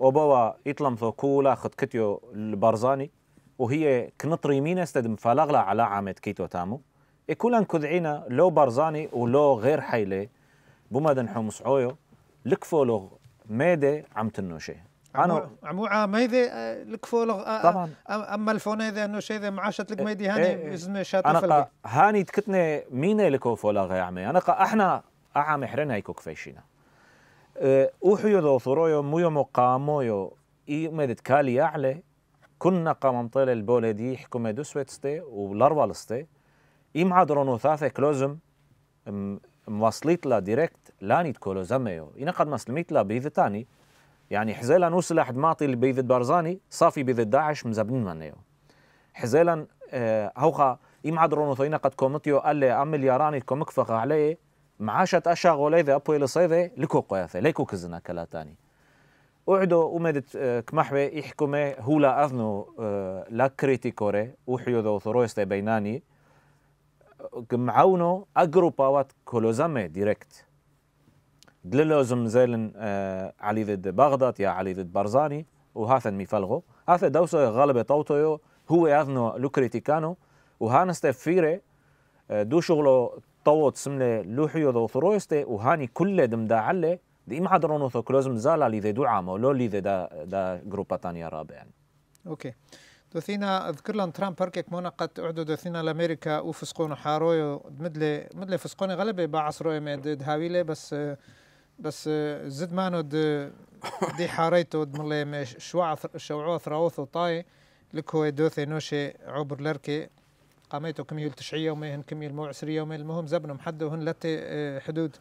وبوا يطلم ثو كولا خد كتيو البرزاني وهي كنطري مين استدم فلغلا على عامد كيتو تامو كولا كذعينا لو برزاني ولو غير حيلي بما دنحو مسعويو لكفولوغ ميدي عم تنوشي أنا عمو عاميدي آه، آه، لكفولوغ آه، طبعا أما الفوني ذا إنه شيء ذا معاشت لك إيه، ميدي هاني إيه إذن شاطر أنا قا هاني تكتني مين لكفولوغ يا عمي أنا قا إحنا أعام حرين هيكو كفيشينا أه، مو يوم قامو يو إي مدت كالي أعلى كنا قامنطيل البولدي حكومة دوسويتستي ولاروالستي إي معادرونو ثاثة كلوزم مواصليت لا ديريكت لاني تكولو زميو إنا قد مسلميت لا بيذ تاني يعني حزيلا نوصل أحد ماطي لبيذ بارزاني صافي بيذ داعش مزابنين مانيو حزيلا آه هوخا إي معادرونو ثوينا قد كومتيو ألي أم ملياراني كومكفخ عليه معاشت أشا غوليفي الى لصيفي لكو قياثي ليكو كزنا كلا تاني أعدو أمدت آه، كمحوي يحكمي آه، لا أذنو لا كريتيكوري وحيو ذو ثرويستي بيناني معاونو أجروباوات كولوزامي ديركت دللوزم زيلن آه، علي ضد بغداد يا علي ضد برزاني وهاثن ميفلغو هاثا دوسو غالبة طوطيو هو أذنو لو كريتيكانو وهانستي فيري دو شغلو طوت سملة لوحي ذو ثرويستي وهاني كله دم دا علي دي ما حضرون ثو كلوزم زالا لي ذي دو عام ولو لي ذي دا, دا جروبا تانية رابع يعني أوكي دو ثينا اذكر لان ترامب هركيك مونا قد اعدو دو ثينا لامريكا وفسقون حارويو مدلي مدلي فسقوني غلبي باعص روي ميد دهاويلي بس بس زد مانو د دي حاريتو دملي شوع شوعو ثراوث طاي لكو دوثي نوشي عبر لركي قاميتو كميول تشعية كمية المو عسرية وميهن المهم زبن محدة وهن لتي آه، حدود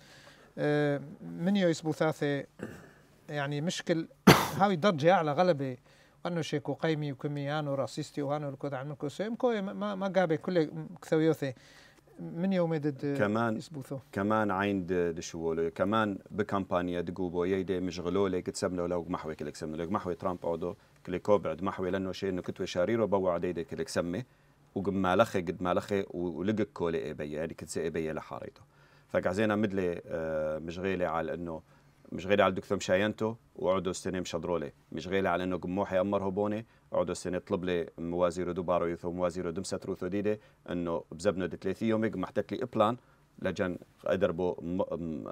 آه، من يسبو ثاثي يعني مشكل هاي درجة أعلى غلبة وانو شيكو قيمي هانو راسيستي وهانو الكود عن ملكو سيم كوي ما ما قابي كل كثويوثي من يوم يدد كمان يسبوثو كمان عين دشوولو كمان بكامبانيا دقوبو يدي مشغلو لك تسملو لو محوي كلك لو محوي ترامب اودو كليكو بعد محوي لانه شيء انه كتوي شاريرو بوعد يدي كلك سمي وقم مالخي قد مالخي ولقك كولي إيبيا يعني كنت إيبيا لحاريته فقعزينا مدلي آه، مش غيلي على أنه مش مشغيلة على الدكتور مشاينتو وعدو السنة مشدروا لي مشغيلة على أنه قموحي أمر هبوني عدو السنة طلب لي موازير دوبارو يثو موازير دمسة روثو ديدي أنه بزبنو دي ثلاثي يومي محتك لي إبلان لجن أدربو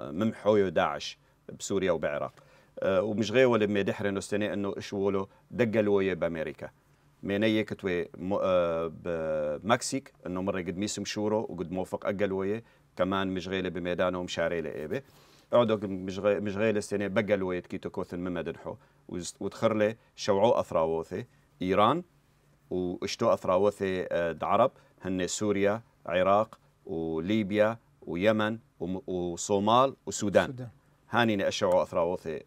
ممحويو داعش بسوريا وبعراق أه ومش غير ولا مدحر انه السنه انه شولو دقلويه بامريكا مينية كتوي آه، بمكسيك انه مرة قد ميسم شورو وقد موفق اقلوية كمان مشغيلة بميدانه ومشاريلة ايبه مش مشغيلة السنة بقلوية كيتو كوثن ممدنحو وتخرلي شوعو اثراوثي ايران واشتو اثراوثي آه، دعرب هن سوريا عراق وليبيا ويمن وصومال وسودان هاني اشعو اثراوثي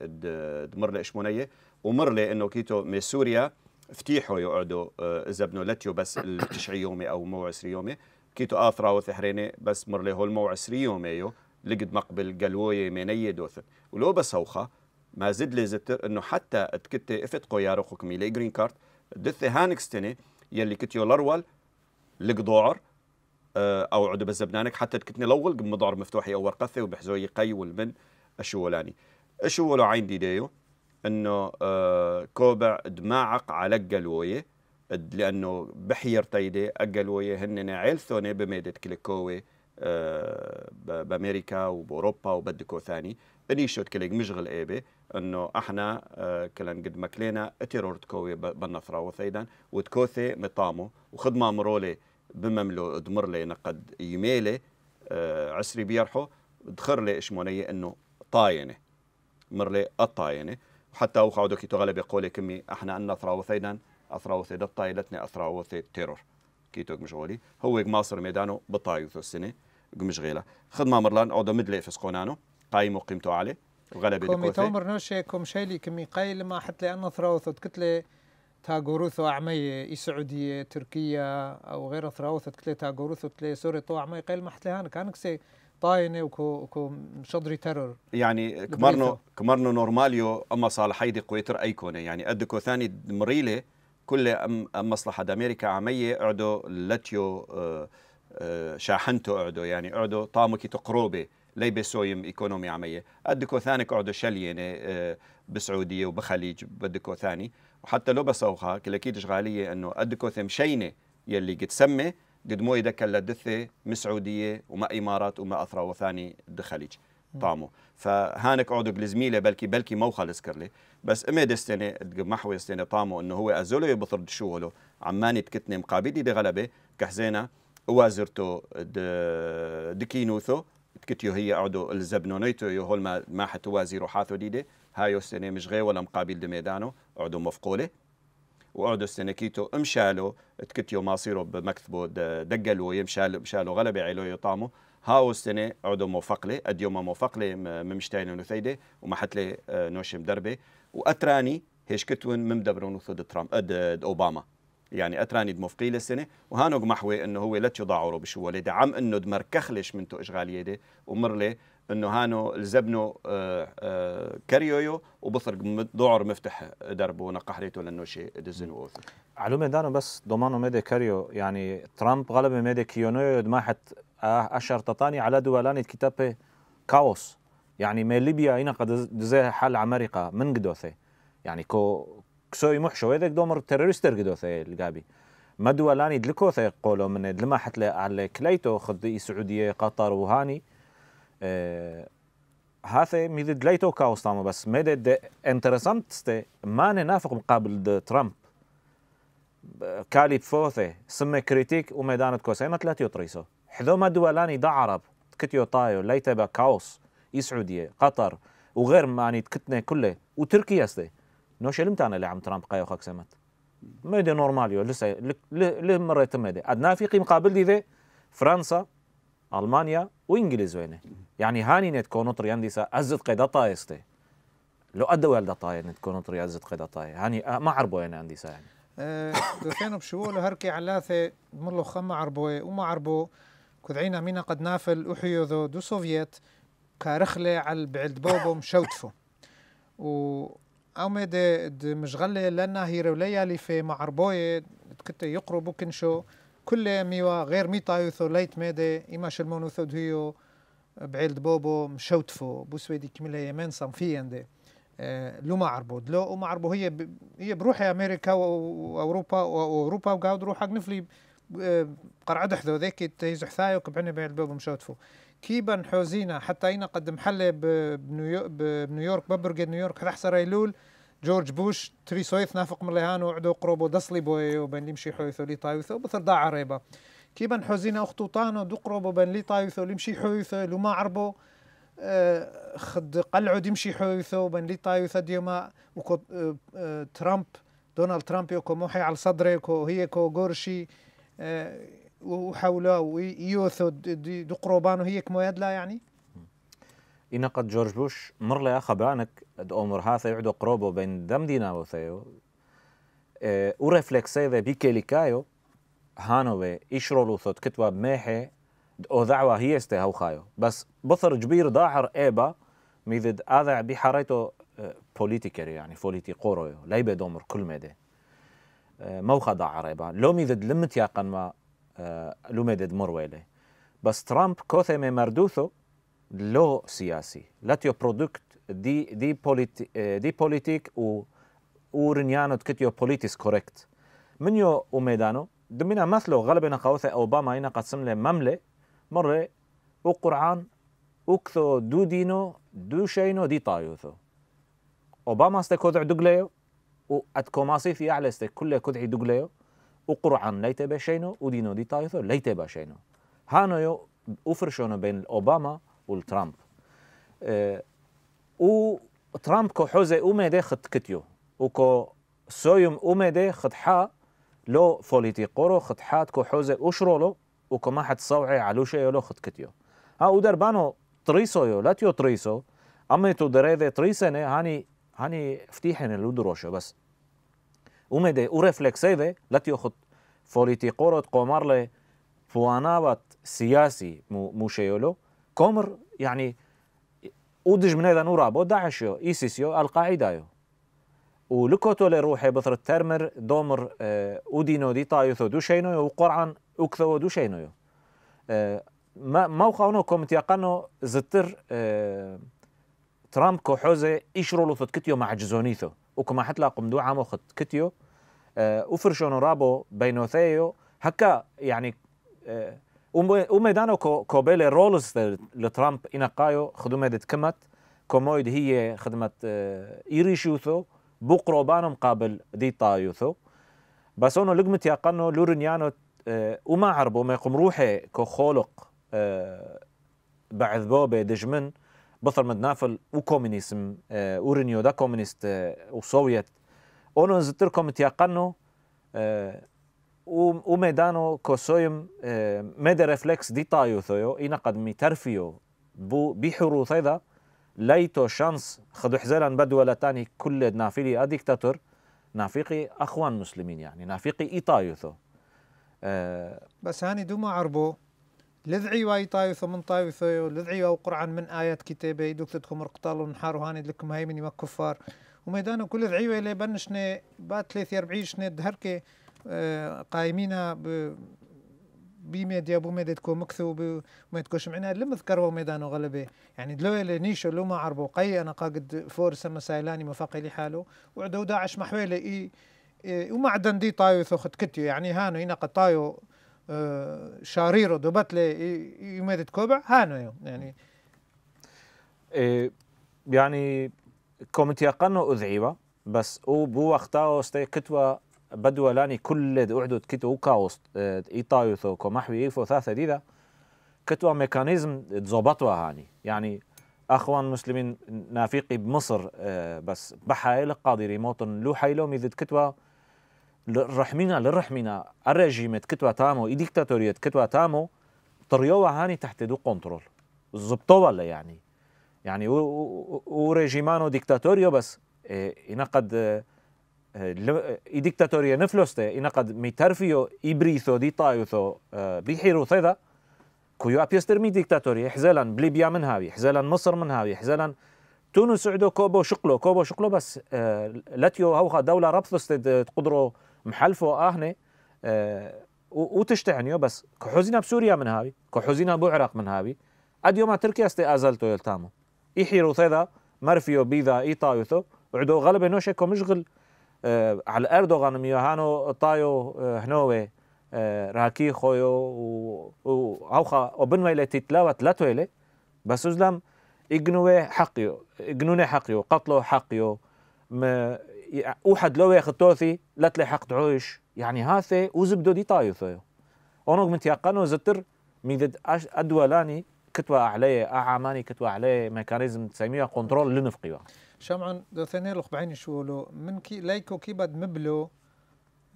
دمرلي اشمونيه ومرلي انه كيتو من سوريا فتيحوا يقعدوا آه، اذا زبنوا لتيو بس ال يومي او او 120 يومي كيتو اثرا وثحريني بس مر مرلي هول 120 يومي يو لقد مقبل قلوية مني دوثن ولو بس هوخا ما زد لي زتر انه حتى تكتي افت قيارو حكمي لي جرين كارت دثي هانك ستني يلي كتيو لرول لقضوعر آه، او عدو بزبنانك حتى تكتني لول قم مضار مفتوحي او ورقثي وبحزوي قي والمن اشولاني اشولو عين ديديو انه آه، كوبع دماعق على قلوية لانه بحير تيدي قلوية هن عيل ثوني بميدة كليكوي آه، بامريكا وباوروبا وبدكو ثاني شوت كليك مشغل ايبي انه احنا آه، كلن قد مكلينا اتيرور تكوي بالنفرة وثيدا وتكوثي مطامو وخدمة مرولي بمملو دمرلي نقد يميلي عسري بيرحو دخرلي اشموني انه طاينه مرلي الطاينه حتى كي تغلب يقولي كمي احنا عندنا ثراوثينا ثراوثي دطا يلتني ثراوثي تيرور كيتوك مشغولي هو ماصر ميدانو بطايوث السنه غيله خدمه مرلان عودو مدلي في سكونانو قايم وقيمته عليه وغلبه كومي تومر نوشي كوم شيلي كمي قايل ما حتى لان ثراوث كتله تاغوروث وعمي السعوديه تركيا او غير ثراوث كتله تاغوروث وتلي سوري طوع عمي قايل ما حتلي هانك هانك سي طاينه وكو كو مشضري ترور يعني كمرنو كمرنو نورماليو اما صالح هيدي قويتر ايكونه يعني قدكو ثاني مريله كل ام مصلحه امريكا عميه اعدو لاتيو شاحنته آه، شاحنتو اعدو يعني اعدو طامكي تقروبه لي بسويم ايكونومي عميه قدكو ثاني اعدو شلينه آه، بالسعوديه وبخليج بدكو ثاني وحتى لو بسوخها اكيد غاليه انه قدكو ثم شينه يلي قد سمي قد مو يدك دكا دثه مسعودية وما إمارات وما أثرى وثاني دخليج طامو فهانك عودك لزميله بلكي بلكي مو خلص كرلي بس امي دستني محوي استني طامو انه هو ازولو شو شغله عماني بكتني مقابلي دي غلبه كحزينه وازرتو دكينوثو تكتيو هي عدو الزبنونيتو يو هول ما ما حتوازي روحاثو ديدي هايو سنه مش غي ولا مقابل دميدانو عدو مفقوله وقعدوا استنكيتو مشالو تكتيو مصيره بمكتبه دقلو يمشال مشالو غلبة عيلو يطامو هاو السنة عدو موفقلي أديوما موفقلي ممشتين ونثيدة ومحتلي آه، نوشي دربي وأتراني هيش كتون ممدبرون وثود ترامب ضد آه، أوباما يعني اتراني دمفقي للسنه وهانو محوي انه هو لا تيضاعرو بشو ولد عم انه دمر كخلش منتو اشغال يدي ومرلي انه هانو لزبنو آه آه كريويو وبصر دعر مفتح دربو لانه شيء دزن ووث علومي دانو بس ضمانو ميدي كريو يعني ترامب غلب ميدي كيونو دماحت آه، اشر تطاني على دولاني كتابة كاوس يعني من ليبيا هنا قد زي حال امريكا من قدوثي يعني كو كسوي محشو ويدك دومر تيرورستر قدو ثي القابي ما لاني دلكو ثي قولو من دلما حتلا على كليتو خد سعودية قطر وهاني أه هاثي ميد دليتو كاوستامو بس ميد انترسانت ستي ما نافق مقابل د ترامب كالي بفوثي سمي كريتيك وميدانة كوسينة تلاتيو تريسو حذو ما دولاني دا عرب تكتيو طايو ليتبا كاوس إي سعودية قطر وغير ماني تكتنا كله وتركيا ستي نوش لمتانا اللي عم ترامب قايو خاك سمت ميدي نورماليو لسه ل مره يتم ميدي عندنا في قيم قابل دي فرنسا المانيا وانجليز وينه يعني هاني نت كونوتر عندي ازت قيدا طايستي لو ادو ولد طاي نت كونوتر ازت قيدا طاي هاني ما عربو انا عندي ساعه يعني. أه، دوثين بشو هركي علاثه ملو خما عربوي وما عربو كذعينا مينا قد نافل احيو ذو دو سوفيت كارخلي على بعد بوبو مشوتفو و او مد دي مشغلة لنا هيروليا اللي في معربوية كنت يقربو كنشو كل ميوا غير ميتا يوثو ليت ميدي إما شلمونو ثودهيو بعيد بوبو مشوتفو بوسويدي كملا يمن صنفيا دي أه لو ما عربو لو وما عربو هي هي بروحي امريكا واوروبا واوروبا وقاود روحك نفلي آه، قرعد حذو ذيك تيزح ثايو كبعني بعيد بوبو مشوتفو كيبا حوزينا حتى أين قد محلة بنيويورك ببرج نيويورك صار ريلول جورج بوش تري سويث نافق من وعدو قروبو قربو دصلي بوي وبين يمشي حويثو لي طايثو بثر ضاع عريبة كيبا حوزينا أختو طانو دو قروبو بين لي طايوثو يمشي حويثو لو ما عربو آه، خد قلعو دمشي حويثو بين لي طايثو ديما وكو آه، آه، ترامب دونالد ترامب يكو موحي على صدري وهي كو غورشي وحوله ويوثو دو قربان وهيك مويد لا يعني إن قد جورج بوش مر لي أخا بانك دو أمر هاثا يعدو قروبو بين دم دينا وثيو اه ورفلكسي ذا هانو بي إشرو لوثوت كتوا بميحي دو دعوة هي استي هاو خايو بس بثر جبير داحر ايبا ميذد اذع بحريتو اه بوليتيكري يعني فوليتي قورويو ليبه دومر كل مدي اه موخا داحر ايبا لو ميذد لمت ياقن ما lume de morwele. Bas Trump kothe me mardutho lo siyasi. Latjo produkt di, di, politi, di politik u ur njanot këtjo politis korekt. Mënjo u medano, dëmina mathlo galbena kauthe Obama ina qatësëmle mamle, mërre u Kur'an, u këtho du dino, du shejno, di taju tho. Obama ste kodë duglejo, u atë komasi thjale ste kulle kodë duglejo, وقرآن ليت بشينو ودينو دي تايثو ليت بشينو هانو يو أفرشونو بين أوباما والترامب أه، و ترامب كو حوزي أمدي خد كتيو وكو سويم أمدي خد حا لو فوليتي قرو خد حات كو حوزي أشرولو وكو ما حد صوعي علوشي يولو خد كتيو ها ودر بانو تريسو يو لاتيو تريسو أما تو دريده تريسني هاني هاني فتيحين اللودروشو بس اومده او رفلکسه ده لطی خود reflekseve la tio hot politikorot komarle بوانات سياسي موشيولو كومر ده نورا من داعش یو ایسیس یو القاعدة یو و ولكوتو لروحي بثر الترمر دومر اه ودينو دي طايثو دو شينو وقرعن اكثو دو شينو اه ما موقعونو كومت يقنو زتر اه ترامب كو حوزي ايشرو لو ثوتكتيو مع جزونيثو وكما حتلا عامو مخت كتيو آه، وفرشون رابو بينوثيو هكا يعني آه، وميدانو كو كوبيل رولز لترامب إنقايو خدمة تكمت كومويد هي خدمة آه، إيريشوثو بانو مقابل دي طايوثو بس اونو لقمت يقنو آه وما عربو ما يقوم روحي كو بعذبو بيدجمن دجمن bëthër مدنافل آه، آه، آه، و nafël و komunism, دا rinjoda و u sovjet, ono në zëtër komë tja kanu, u medano كوسويم دي تايو ثويو اينا قد ترفيو بو بحرو ثيدا ليتو شانس خدو حزيلا بدو ولا تاني كل نافيلي أديكتاتور نافيقي أخوان مسلمين يعني نافيقي إيطايو ثو أه بس هاني دوما عربو لذعي واي طايو ثمن طايو ثيو لذعي واو قرآن من آيات كتابة يدوك تدخم رقطال ونحار وهاني لكم هاي من كفار وميدانه كل ذعي واي لي بنشنا بات ثلاثة أربعين شنا دهركي آه قايمين ب بيميد يا بو ميد تكون مكثو وما تكونش معنا لم ذكروا ميدانو غلبه يعني دلو نيشو لو ما عربو قي انا قاقد فور سما سايلاني مفاقي لحاله وعدو داعش محويله اي, إي وما عدن دي طايو ثوخت كتيو يعني هانو هنا طايو شاريرو دوباتلي يمدد كوبا هانو يعني إيه، يعني كومنت يقنو اذعيبا بس او بو وقتا استي كتوا بدو لاني كل اعدو كتوا كاوس ايطايو ايطايوثو كمحوي ايفو ثاثة ديدا كتوا ميكانيزم تزوبطوا هاني يعني اخوان مسلمين نافيقي بمصر إيه، بس بحايل قادر يموتن لو حيلو ميذد كتوا رحمينا للرحمينا الرجيمات كتوا تامو اي ديكتاتوريات كتوا تامو طريوها هاني تحت دو كنترول زبطوها لا يعني يعني وريجيمانو ديكتاتوريو بس إنا قد اي ديكتاتوريا نفلوستي إنا قد ميترفيو إبريثو دي طايوثو بيحيرو ثيدا كيو ابيستر مي ديكتاتوريا حزلا بليبيا من هاوي حزلا مصر من هاوي حزلا تونس عدو كوبو شقلو كوبو شقلو بس لاتيو هوخا دولة ربثوست تقدرو محل فوقاهنا وتشتعنيو بس كحوزينا بسوريا من هاوي كحوزينا بعراق من هاوي اديو ما تركيا استي ازلتو يلتامو اي حيرو ثيدا مرفيو بيدا اي طايوثو وعدو غلبه نوشكو مشغل آه على اردوغان ميو هانو طايو آه هنوي راكي خويو و واوخا وبن ويلي تتلاوة تلات بس ازلم اجنوه حقيو اجنونه حقيو قتلو حقيو واحد لو ياخذ توثي لا تلحق تعويش يعني هاثي وزبدو دي طايفه اونوغ من تيقنو زتر ميدد ادولاني كتوى عليه اعماني كتوى عليه ميكانيزم تسميها كنترول لنفقي دو ثاني لق بعين شولو من كي لايكو كي بد مبلو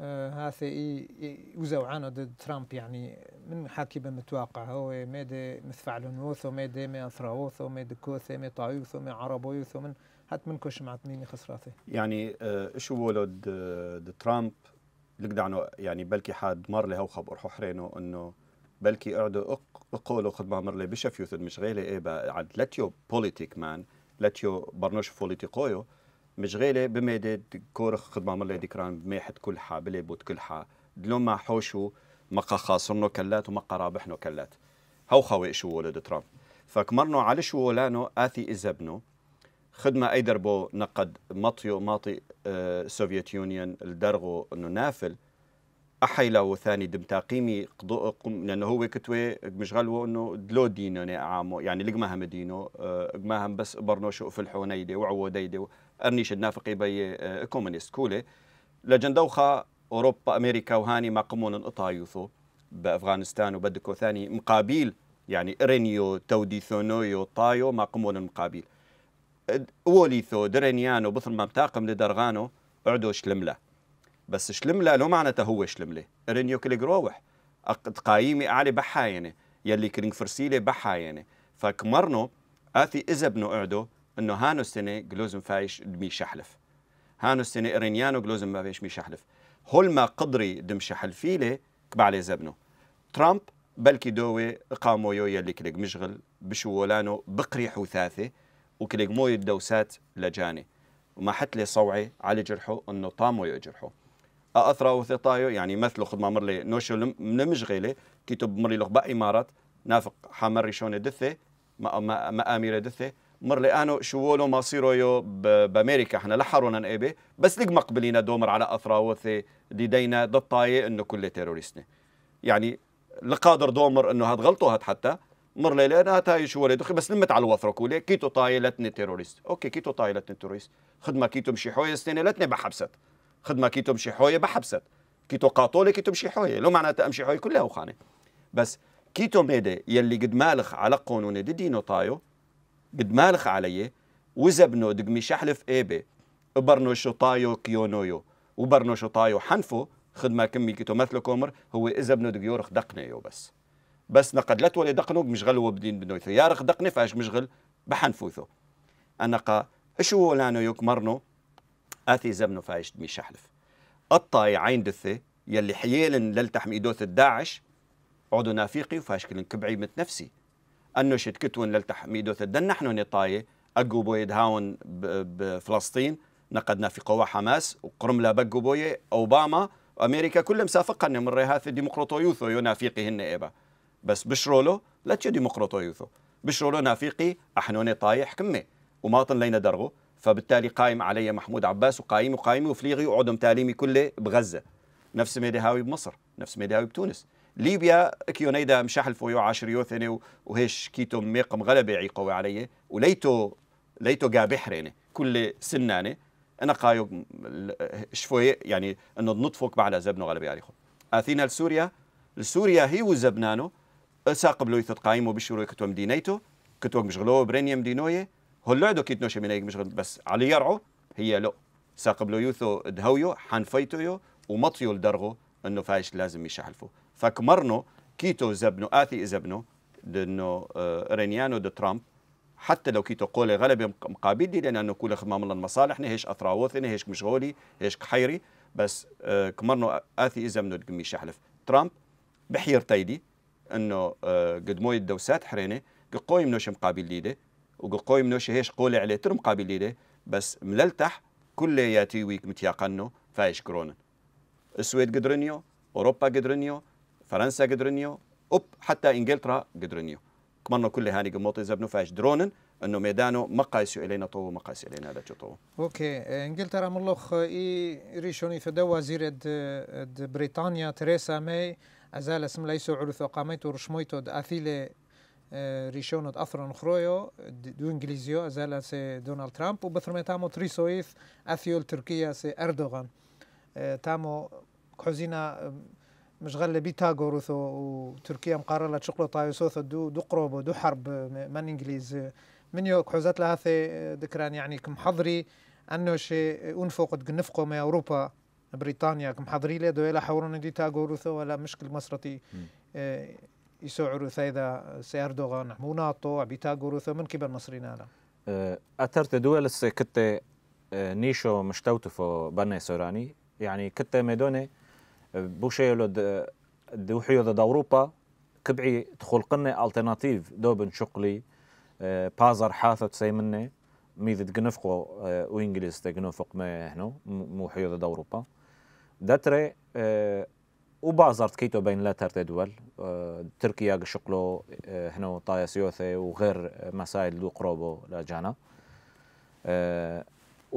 آه هاثي اي وزوعانو ضد ترامب يعني من حكي بمتوقع هو ميدي مثفعلون وثو ميدي مي اثراوثو ميدي كوثي مي طايوثو مي عربويوثو من حتى منكوش مع تنيني خسراتي يعني ايش آه، هو لود ترامب آه، عنه يعني بلكي حاد مر لي هوخب ارحو حرينه انه بلكي اعدو اقولوا خد ما مر لي يوثن مش غيلي ايه بعد لاتيو بوليتيك مان لاتيو برنوش بوليتيقويو مش غيلي بميدي كورخ خد ما مر لي ديكران بميحت كل حا بلي بوت كل حا دلوم ما حوشو مقا خاصرنو كلات ومقا رابحنو كلات هوخوي شو ولد ترامب فكمرنو على شو ولانو اثي ازبنو خدمة أي دربو نقد مطيو ماطي سوفيت آه، يونيون الدرغو أنه نافل أحيلا وثاني دم تاقيمي قضو قم لأنه هو كتوي مشغلو أنه دلو دينو عامو يعني لقما هم دينو لقما آه، هم بس برنوشو في الحونيدي وعو ديدي أرنيش النافقي بي آه، كومونيست كولي لجن دوخة أوروبا أمريكا وهاني ما قمون أطايوثو بأفغانستان وبدكو ثاني مقابيل يعني إرينيو توديثونويو طايو ما قمون مقابيل ووليثو درينيانو بثر ما بتاقم لدرغانو عدو شلملة بس شلملة لو معناته هو شلملة رينيو روح تقايمي أعلي بحاينة يلي كرنج فرسيلة بحاينة فكمرنو آثي إزبنو عدو إنه هانو السنة جلوزم فايش دمي شحلف هانو السنة رينيانو جلوزم ما فايش مي شحلف هول ما قدري دمش حلفيلة كبعلي زبنو ترامب بلكي دوي قامو يو يلي كليك مشغل بشولانو بقري حثاثة وكليك موي الدوسات لجاني وما حت لي صوعي على جرحه انه طامو يجرحه اثرا وثطايو يعني مثل خد ما مر لي نوشو نمشغيله كتب مر لي لغبا امارات نافق حمر شون دثه ما ما, ما اميره دثه مر لي انو شوولو مصيرو يو بامريكا احنا لحرونا نقبي بس لق مقبلينا دومر على اثرا وثي ديدينا ضطايه انه كل تيروريستنا يعني لقادر دومر انه هاد غلطه هاد حتى مر ليلة أنا تاي شو ولد بس لمت على الوفرة كولي كيتو طاي لتني تيروريست أوكي كيتو طاي لتني تيروريست خدمة كيتو مشي حوية سنين لتني بحبست خدمة كيتو مشي حوية بحبست كيتو قاطولي كيتو مشي حوية لو معناتها أمشي حوية كلها وخانة بس كيتو ميدي يلي قد مالخ على قانون دي دينو طايو قد مالخ علي وزبنو دقمي شحلف إيبي برنو طايو كيونويو وبرنو شو طايو حنفو خدمة كمي كيتو مثل كومر هو إذا بنو دقيورخ دقنيو بس بس نقد لا تولي دقنوك مشغل وبدين بنويثو رخ دقني فاش مشغل بحنفوثو انا قا أشو لانو يوك مرنو آثي زبنو فايش دمي شحلف الطاي عين دثي يلي حيال للتحم إيدوث الداعش عودو نافيقي وفاش كلن كبعي مت نفسي أنو كتون للتحم إيدوث الدن نحنو نطاي أقو بويد هاون بفلسطين نقدنا في قوى حماس وقرملا بقو بوي أوباما وامريكا كلهم سافقا من رهاث ديمقراطيوثو هن ايبا بس بشرولو لا تشي ديمقراطو يوثو بشرولو نافيقي احنوني طايح كمي وماطن لينا درغو فبالتالي قائم علي محمود عباس وقائم وقائم وفليغي وعدم تعليمي كله بغزه نفس ما بمصر نفس ما بتونس ليبيا كيونيدا مشاحل فويو عاشر يوثني وهيش كيتو ميقم غلبة عيقوي علي وليتو ليتو قا بحريني كل سناني انا قايو شفوي يعني انه نطفوك بعد زبنو غلبة عليكم اثينا لسوريا لسوريا هي وزبنانو ساقب لوي تقايمو قايمو بشروي كتو مدينيتو كتو مشغلو برينيا مدينوي هلو دو كيتنوش منيك مشغل بس على يرعو هي لو ساقب لو يوثو دهويو حنفيتو ومطيو لدرغو انه فايش لازم يشحلفو فكمرنو كيتو زبنو اثي زبنو دنو رينيانو دو ترامب حتى لو كيتو قولي غلبة مقابلي لأنه كل خمام الله المصالح نهيش أثراوثنا هيش مشغولي هيش كحيري بس كمرنو آثي إذا منو دقمي شحلف ترامب بحير تايدي انه آه، قد موي الدوسات حريني قوي منوش مقابل ليده وقوي منوش هيش قولي عليه تر مقابل ليده بس مللتح كل ياتي ويك متياقنو فايش كورونا السويد قدرنيو اوروبا قدرنيو فرنسا قدرنيو اوب حتى انجلترا قدرنيو كمانو كل هاني قموطي زبنو فايش درونن انه ميدانو ما قايسو الينا طو ما قايسو الينا هذا طو اوكي انجلترا ملوخ اي ريشوني فدوا وزير بريطانيا تريسا ماي أزال اسم ليسو عرث قاميتو رشمويتو أثيل ريشونت أثرون خرويو دو إنجليزيو أزال سي دونالد ترامب وبثرمي تامو تريسويث أثيول تركيا سي أردوغان تامو كحزينا مشغل بيتاغور وتركيا مقارنة شقلو طايوسوث دو دو قروبو دو حرب من إنجليز من يو حوزات لها ذكران يعني كمحضري أنه شي أنفقد نفقو من أوروبا بريطانيا حضري لي دويلا حورون دي تاغوروثو ولا مشكل مصرتي آه، يسوعرو ثايدا سيردوغان موناطو عبي تاغوروثو من كبر مصرين انا آه، أثرت دول كت آه، نيشو مشتوتفو بنا سوراني يعني كت ميدوني بوشي دو دوحيو ضد أوروبا كبعي تخلقني الترناتيف دوبن شقلي بازر حاثة مني ميذ تقنفقو وإنجليز تقنفق ما هنا مو حيو ضد أوروبا دەترێ آه، و بازار تکەیتەوە بین دول تەرێ دووەل آه، ترکیا گشقلۆ آه، هنەوە تایەسیۆثێ و غێر مەسایل دوو قڕۆبۆ لە جاە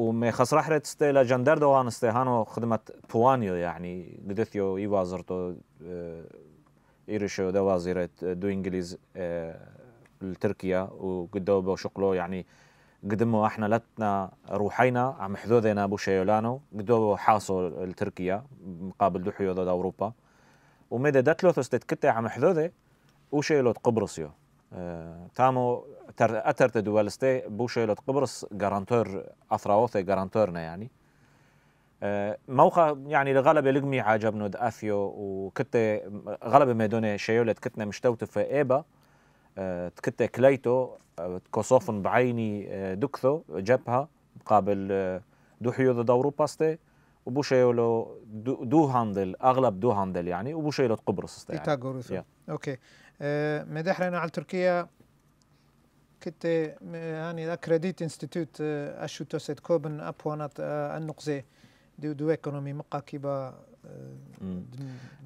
و مێ خەسرەحرێت ستێ لە جەندەر ستي هانو خدمت پوانیۆ یعنی قدثيو ئی وازرتۆ ئیرشەوە دەوازیرێت دو إنجليز ترکیا و گدەوە بو شقلو یعنی يعني قدموا احنا روحينا عم حذوذينا ابو شيولانو قدو حاصو لتركيا مقابل دو حيوذو ضد اوروبا ومدى دتلوث استتكتا عم حذوذي وشيلوت قبرصيو آه، تامو تر اتر تدوالستي بو شيلوت قبرص غارانتور اثراوثي غارانتورنا يعني آه، موقع يعني لغلبة لقمي عجبنا اثيو وكتي غلبة ميدوني شيولت كتنا في ايبا تكتا كليتو كوسوفن بعيني آه، دكثو جبهة مقابل آه، دو حيوذ دورو باستي وبو دو, دو هاندل اغلب دو هاندل يعني وبوشيولو قبرص يعني. yeah. اوكي أه مدحرنا على تركيا كنت يعني ذا كريديت انستيتوت آه، اشوتو سيت كوبن ابوانات النقزه دو دو ايكونومي مقا كيبا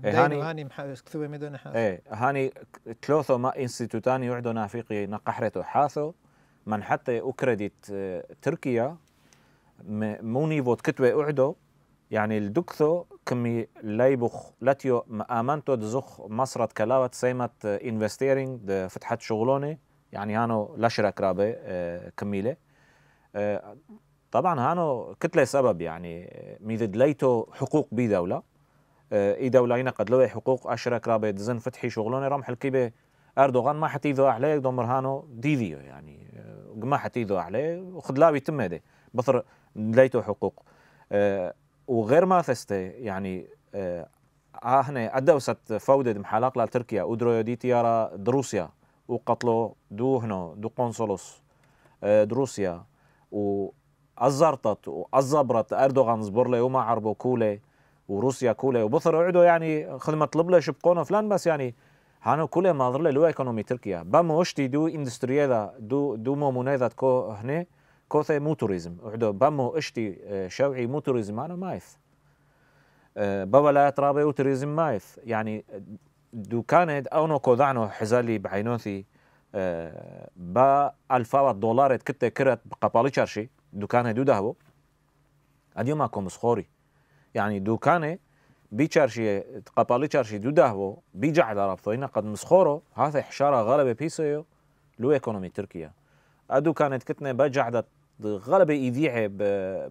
إيه، هاني هاني كثوي مدن ايه هاني تلوثو ما انستيتوتاني يعدو نافيقي نقحرتو حاثو من حتى اوكريديت آه، تركيا مو نيفو كتوي اعدو يعني الدكثو كمي لايبوخ لاتيو امانتو دزخ مصرت كلاوت سيمات انفستيرينج آه، فتحت شغلوني يعني هانو لاشرة كرابة آه، كميلة طبعا هانو كتلة سبب يعني ميذد ليتو حقوق بدوله اي دوله هنا قد لوي حقوق اشرك رابي زن فتحي شغلوني رمح الكيبه اردوغان ما حتي ذو عليه دو مرهانو ديفيو يعني آه، ما حتي ذو عليه وخد لا يتم هذا بثر ليتو حقوق آه، وغير ما فستي يعني أه هنا أدوست فودد محلاق لتركيا ودرو دي تيارا دروسيا وقتلو دو هنا دو قنصلوس أه و ازرطت وأزبرت أردوغان زبرلي وما عربو كولي وروسيا كولا وبثر اقعدوا يعني خدمة طلب شبقونا فلان بس يعني هانو كولا ما ظل لو ايكونومي تركيا بامو اشتي دو اندستريالا دو دو مو منايذات كو هنا كوثي مو توريزم اعدو بامو اشتي آه، شوعي مو توريزم انا مايث آه، بابا لا ترابي وتوريزم مايث يعني دو كانت اونو كوذعنو حزالي بعينوثي آه، با الفا دولار كتة كرت بقباليتشارشي دو كانت دو دهبو اديو ما كومس خوري يعني دوكانه بي تشارشي قبالي تشارشي دو دهو بي رابطه هنا قد مسخورو هذا حشارة غلبة بيسيو لو ايكونومي تركيا ادو كانت كتنة ده غلبة ايديعه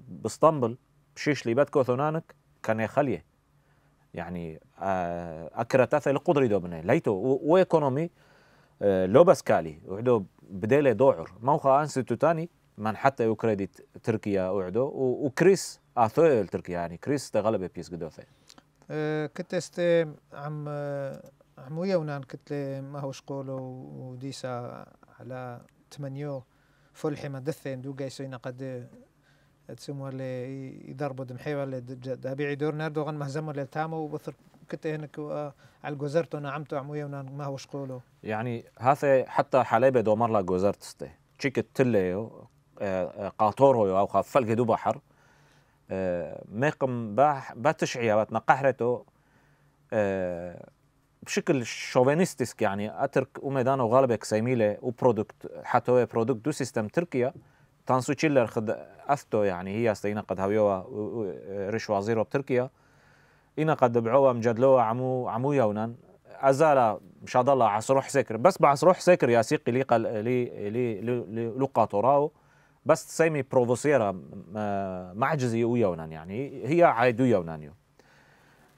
باسطنبل بشيش لي بدكو ثنانك كان خليه يعني اكرتاثا القدري بني ليتو وايكونومي لو كالي وعدو بديلة دوعر موخا انستو تاني من حتى يو كريديت تركيا وعدو وكريس اثول آه، التركي يعني كريس غلبه بيس قدوثي أه كنت است عم عم ونان كنت ما هوش قولوا وديسا على تمنيو فلحي ما دثين دو قايسين قد تسموا اللي يضربوا دمحي ولا دابي يدور ناردو غن مهزموا اللي تامو وبثر كنت هناك آه، على الجوزرت ونعمتو عمويا ما هوش قولوا يعني هذا حتى حليبة دو مرلا جوزرت ستي تشيك تلي آه، قاطورو او خفلق دو بحر آه، ماقم بتشعيها وقتنا نقحرته آه، بشكل شوفينيستيسك يعني اترك اوميدان وغالبه كسيميله وبرودكت حتوي برودكت دو سيستم تركيا تانسو تشيلر خد افتو يعني هي استينا قد هاويوا ريش وزيره بتركيا إنا قد بعوا مجدلوا عمو عمو يونان أزالا مش الله عصروح سكر بس بعصروح سكر يا سيقي لي قل لي لي لي راو بس تسمي بروفوسيرا معجزي ويونان يعني هي عايدو يونانيو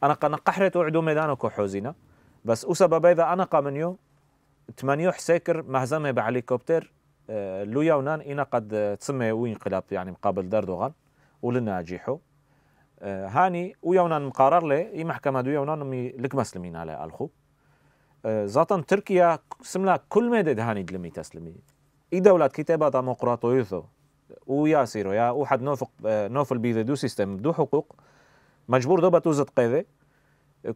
أنا قنا قحرت وعدو ميدانو حوزينا بس وسبب بيضا أنا قامنيو تمانيو حسيكر مهزمة بهليكوبتر آه، لو يونان إنا قد تسمي وينقلاب يعني مقابل دردوغان ولناجيحو آه، هاني ويونان مقرر لي اي محكمة دو يونان مي لك مسلمين على الخو زاتن آه، تركيا سملا كل ما هاني دلمي تسلمي اي دولة كتابة ديمقراطية ويا سيرو يا واحد نوفق نوفل بيذا دو سيستم دو حقوق مجبور دوبا توزت قيذي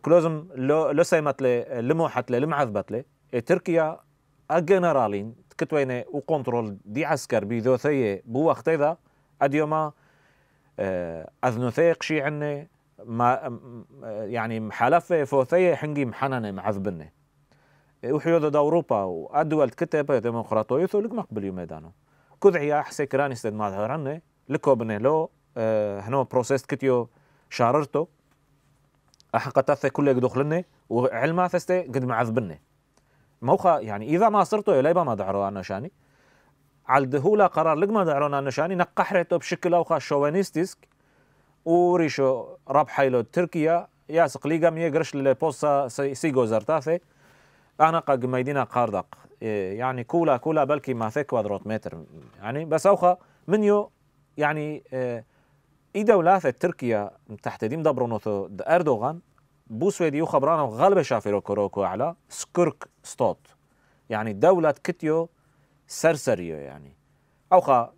كلوزم لو لو سيمت لي حت لي لمعذبت لي تركيا اجنرالين كتوينة وكونترول دي عسكر بيذو ثي وقت ذا اديوما آه، اذنو ثيق شي عنه ما يعني محلفة فوثية حنجي محننة معذبنة وحيو دا اوروبا وادول كتابة ديمقراطية ثولك مقبل يوم عيا حسي كراني سد ماد هرنه لكو بني بنلو آه، هنو بروسيس كتيو شاررتو أحقا تاثي كله يقدوخ دخلنا وعلمه ثستي قد معذبنا موخا يعني اذا ما صرتو لا ما دعرو انا شاني على دهولا قرار لقما دعرونا نشاني شاني نقحرتو بشكل اوخا شوفينيستيسك وريشو راب حيلو تركيا يا سقليقا مية قرش للبوسا سيقو زرتافي انا قا ميدينا قاردق إيه، يعني كولا كولا بلكي ما في كوادروت متر يعني بس أوخا منيو يعني إيه، دولة في تركيا تحت ديم دبرونوثو أردوغان بو سويدي وخبرانا غالبا شافيرو كوروكو على سكرك ستوت يعني دولة كتيو سرسريو يعني أوخا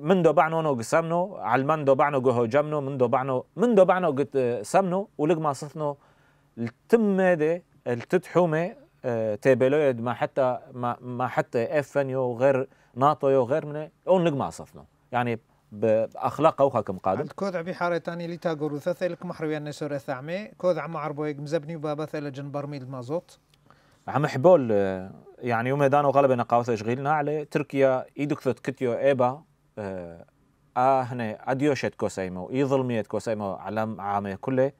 من دو بعنو نو قسمنو من دو بعنو قهو جمنو من دو بعنو من دو بعنو قد سمنو ولقما صفنو التمة دي التتحومة تيبلويد ما حتى ما, ما حتى افنيو غير ناطيو غير من اون نجمع صفنا يعني باخلاق او كم قادم كوذع بحارة تاني لي تاغور ثلك محروي ان سوري ثعمي كوذع مع ربويك مزبني بابا ثلج برميل مازوت عم حبول يعني يوم دانو غالبا نقاوة تشغيلنا على تركيا ايدك كتيو ايبا اه هنا اديوشت كوسيمو يظلميت كوسيمو على عامه كله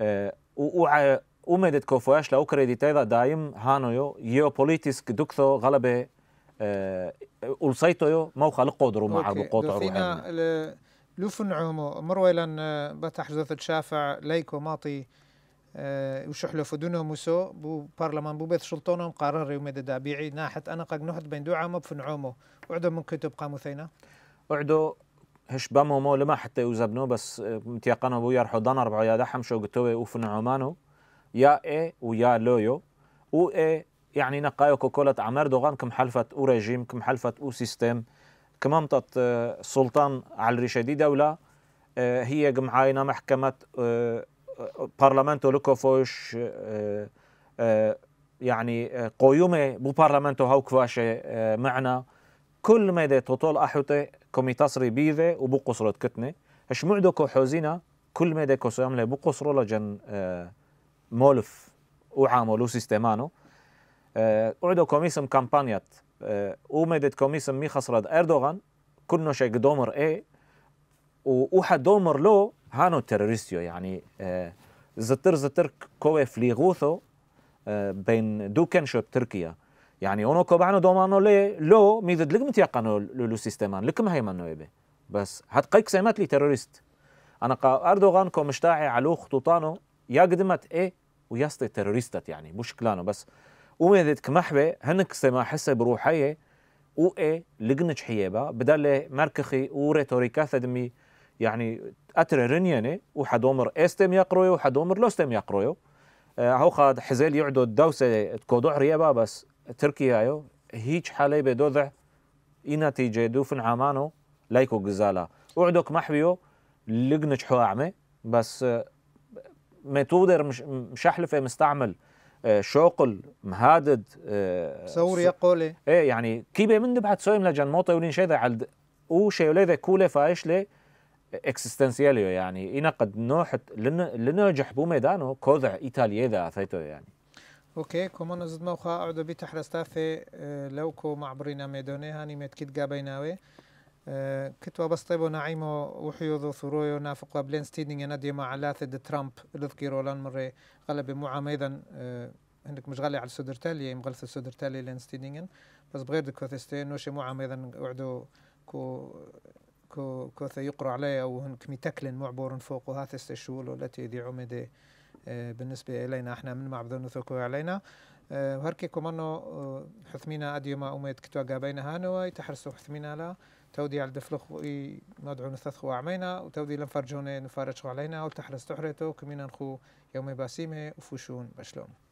أه umedet ko fojash la ukreditej dha dajim hanojo geopolitisk dukto galebe eh, ulsajtojo mawha lqodru ma'a lqotru هنا لوف نعومو مرويلا بتح زوث تشافع ليكو ماطي وشحلو فدونو موسو بو برلمان بو بيت شلطونهم قرار يوم دابيعي ناحت انا قد نحت بين بفن بفنعومو وعدو من كتب قامو ثينا وعدو هش بامو مو لما حتى يوزبنو بس متيقنو بو يرحو دانر بعيادة حمشو وفن عمانو يا اي ويا لويو و اي يعني نقايو كوكولات عمر اردوغان كم حلفت او ريجيم كم حلفت او سيستم كم همطت آه، سلطان على الرشادي دولة آه، هي جمعاينا محكمة آه، بارلمانتو لوكوفوش يعني قيومة بو بارلمانتو هاو معنا كل ما دي تطول أحوتي كوميتاس ريبيذي وبو قصرة كتنة هش معدو كو حوزينا كل ما دي كوسام لبو قصرو لجن مولف uħamolu sistemanu. Uħdu komisum kampanjat u كوميسم آه، مي mi اردوغان Erdogan, شيء دومر اي e, دومر لو هانو تيرورستيو يعني آه، زتر زتر كويف فليغوثو آه، بين دو كنشو تركيا يعني اونو كوبانو دومانو لي لو ميدد لكم تيقانو لو سيستمان لكم هاي منو يبي بس هاد قيك سيمات لي تيرورست انا قا اردوغان كو مشتاعي علو خطوطانو يقدمت ايه وياستي تيروريستات يعني مش كلانو بس ومدت كمحبة هنك سما حسة بروحية و اي لجنج حيابة بدل مركخي وريتوريكا ثدمي يعني أتر رنياني وحدومر استم يقرويو وحدومر لوستم يقرويو آه هو خاد حزيل يعدو الدوسة تكودو ريابة بس تركيا يو هيج حالي بدوذع اي نتيجة دوفن عمانو لايكو جزالة وعدوك كمحبيو لجنج حوامي بس آه، متودر مش مشحلفه إيه، مستعمل آه، شوقل مهادد آه، سوري قولي ايه يعني كيبه من بعد سويم لجان موطي ولين شيء على او ذا كوله فايشلي اكسستنسياليو يعني إنا قد نوحت لنجح بوميدانو ميدانو كوذع إيطاليا ذا ثيتو يعني اوكي كومون زد موخا اعدو بي تحرستافي آه، لوكو معبرينا ميدوني هاني كيت قابيناوي كتوا بسطيبو نعيمو وحيوذو ثرويو نافق بلين ستيدنج ينادي مع لاثد ترامب لذكيرو لان مري غلب معام ايضا آه، هندك مش غالي على السودرتالي السودر السودرتالي لين ستيدنجن بس بغير دي كوثستين نوشي معام ايضا وعدو كو كو كوثا يقرأ عليا او هنك متكلن معبور فوق هذا استشول التي ذي عمدي آه، بالنسبة إلينا احنا من معبدون ثوكو علينا آه، وهركي كمانو حثمينا أديما أميت كتوا قابينا هانو يتحرسوا حثمينا لا تودي على الدفلخ ندعو نثثخو أعمينا وتودي لنفرجوني نفرجخو علينا وتحرس تحرتو كمينا نخو يومي باسيمه وفوشون بشلون